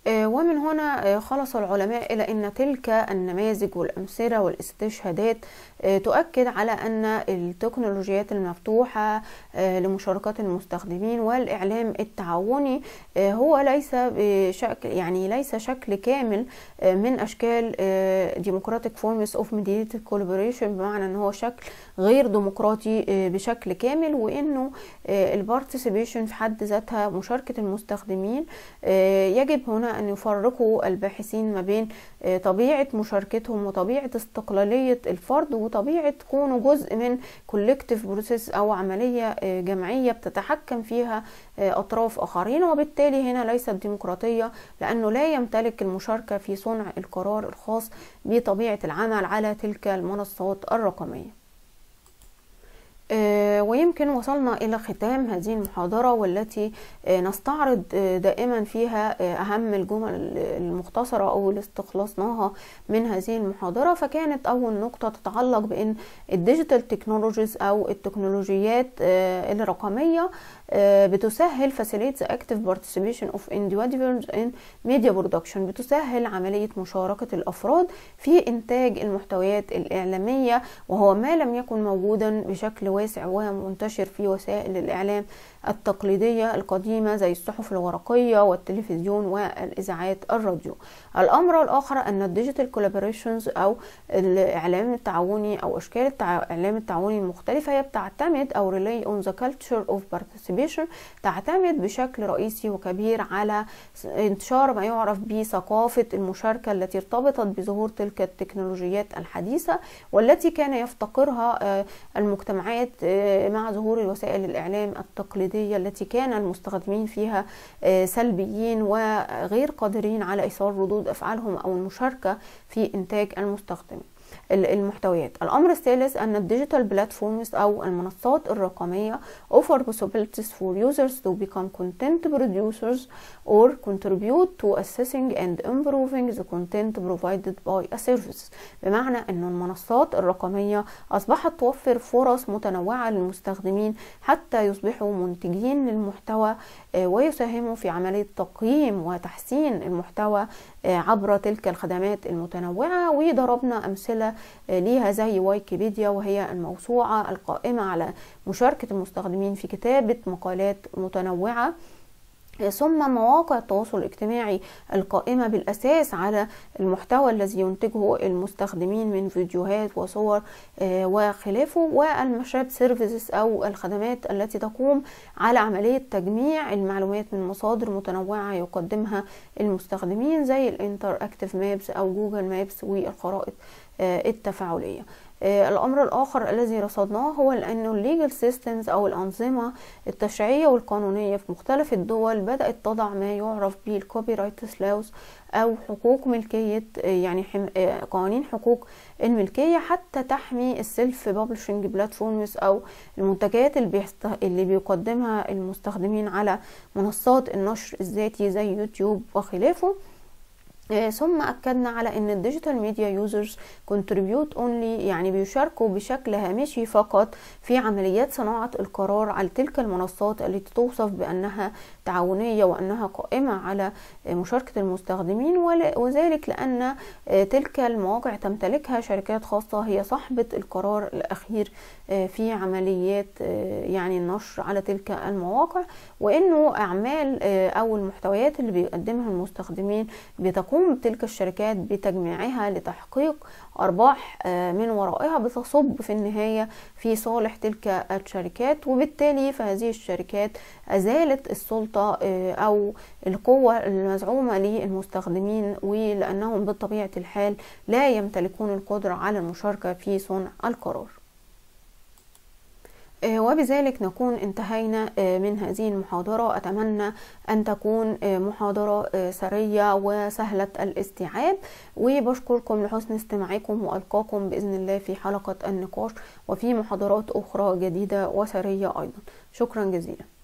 ومن هنا خلص العلماء إلى أن تلك النماذج والأمثلة والاستشهادات آه، تؤكد على أن التكنولوجيات المفتوحة آه، لمشاركات المستخدمين والإعلام التعاوني آه، هو ليس بشكل يعني ليس شكل كامل من أشكال ديمقراطيك فورمز أوف ميديتد كولابوريشن بمعنى أن هو شكل غير ديمقراطي بشكل كامل وأنه البارتيسيبيشن في حد ذاتها مشاركة المستخدمين يجب هنا أن يفرقوا الباحثين ما بين طبيعة مشاركتهم وطبيعة استقلالية الفرد وطبيعي تكونوا جزء من كولكتيف بروسيس او عمليه آه، جمعيه بتتحكم فيها آه، اطراف اخرين وبالتالي هنا ليست ديمقراطيه لانه لا يمتلك المشاركه في صنع القرار الخاص بطبيعه العمل على تلك المنصات الرقميه آه، ويمكن وصلنا إلى ختام هذه المحاضرة والتي آه، نستعرض آه، دائما فيها أهم الجمل المختصرة أو اللي استخلصناها من هذه المحاضرة فكانت أول نقطة تتعلق بأن الديجيتال تكنولوجيز أو التكنولوجيات الرقمية آه، بتسهل facilitates active participation of individuals in media production بتسهل عملية مشاركة الأفراد في إنتاج المحتويات الإعلامية وهو ما لم يكن موجودا بشكل واسع ومنتشر في وسائل الإعلام التقليدية القديمة زي الصحف الورقية والتلفزيون والإذاعات الراديو الأمر الآخر أن الديجيتال كولابوريشنز أو الإعلام التعاوني أو أشكال الإعلام التعاوني المختلفة هي بتعتمد أو ريلي أون ذا كالتشر أوف participation تعتمد بشكل رئيسي وكبير على انتشار ما يعرف بثقافة المشاركة التي ارتبطت بظهور تلك التكنولوجيات الحديثة والتي كان يفتقرها آه، المجتمعات آه، مع ظهور وسائل الإعلام التقليدية الاقتصادية التي كان المستخدمين فيها آه، سلبيين وغير قادرين على إيصال ردود أفعالهم أو المشاركة في إنتاج المستخدمين المحتويات الامر الثالث ان الديجيتال بلاتفورمز او المنصات الرقميه offer possibilities for users to become content producers or contribute to assessing and improving the content provided by a service بمعنى ان المنصات الرقميه اصبحت توفر فرص متنوعه للمستخدمين حتى يصبحوا منتجين للمحتوى آه، ويساهموا في عمليه تقييم وتحسين المحتوى آه، عبر تلك الخدمات المتنوعه وضربنا امثله ليها زي ويكيبيديا وهي الموسوعة القائمة على مشاركة المستخدمين في كتابة مقالات متنوعة ثم مواقع التواصل الاجتماعي القائمة بالأساس على المحتوى الذي ينتجه المستخدمين من فيديوهات وصور آه، وخلافه والمشاب سيرفيسز أو الخدمات التي تقوم على عملية تجميع المعلومات من مصادر متنوعة يقدمها المستخدمين زي الانتر اكتف مابس أو جوجل مابس والخرائط آه، التفاعليه آه، الامر الاخر الذي رصدناه هو أن الليجل سيستمز او الانظمه التشريعيه والقانونيه في مختلف الدول بدات تضع ما يعرف بالكوبي رايت لاوز او حقوق ملكيه آه، يعني قوانين حقوق الملكيه حتى تحمي السيلف بابلشنج بلاتفورمز او المنتجات اللي, اللي بيقدمها المستخدمين على منصات النشر الذاتي زي يوتيوب وخلافه آه، ثم أكدنا على أن الديجيتال ميديا يوزرز كونتريبيوت اونلي يعني بيشاركوا بشكل هامشي فقط في عمليات صناعة القرار على تلك المنصات التي توصف بأنها تعاونية وأنها قائمة على مشاركة المستخدمين وذلك لأن آه، تلك المواقع تمتلكها شركات خاصة هي صاحبة القرار الأخير آه، في عمليات آه، يعني النشر على تلك المواقع وأنه أعمال أو المحتويات اللي بيقدمها المستخدمين بتقوم تلك الشركات بتجميعها لتحقيق أرباح آه، من ورائها بتصب في النهاية في صالح تلك الشركات وبالتالي فهذه الشركات أزالت السلطة آه، أو القوة المزعومة للمستخدمين ولأنهم بطبيعة الحال لا يمتلكون القدرة على المشاركة في صنع القرار آه، وبذلك نكون انتهينا آه، من هذه المحاضرة أتمنى أن تكون آه، محاضرة سرية وسهلة الاستيعاب وبشكركم لحسن استماعكم وألقاكم بإذن الله في حلقة النقاش وفي محاضرات أخرى جديدة وسرية أيضا شكرا جزيلا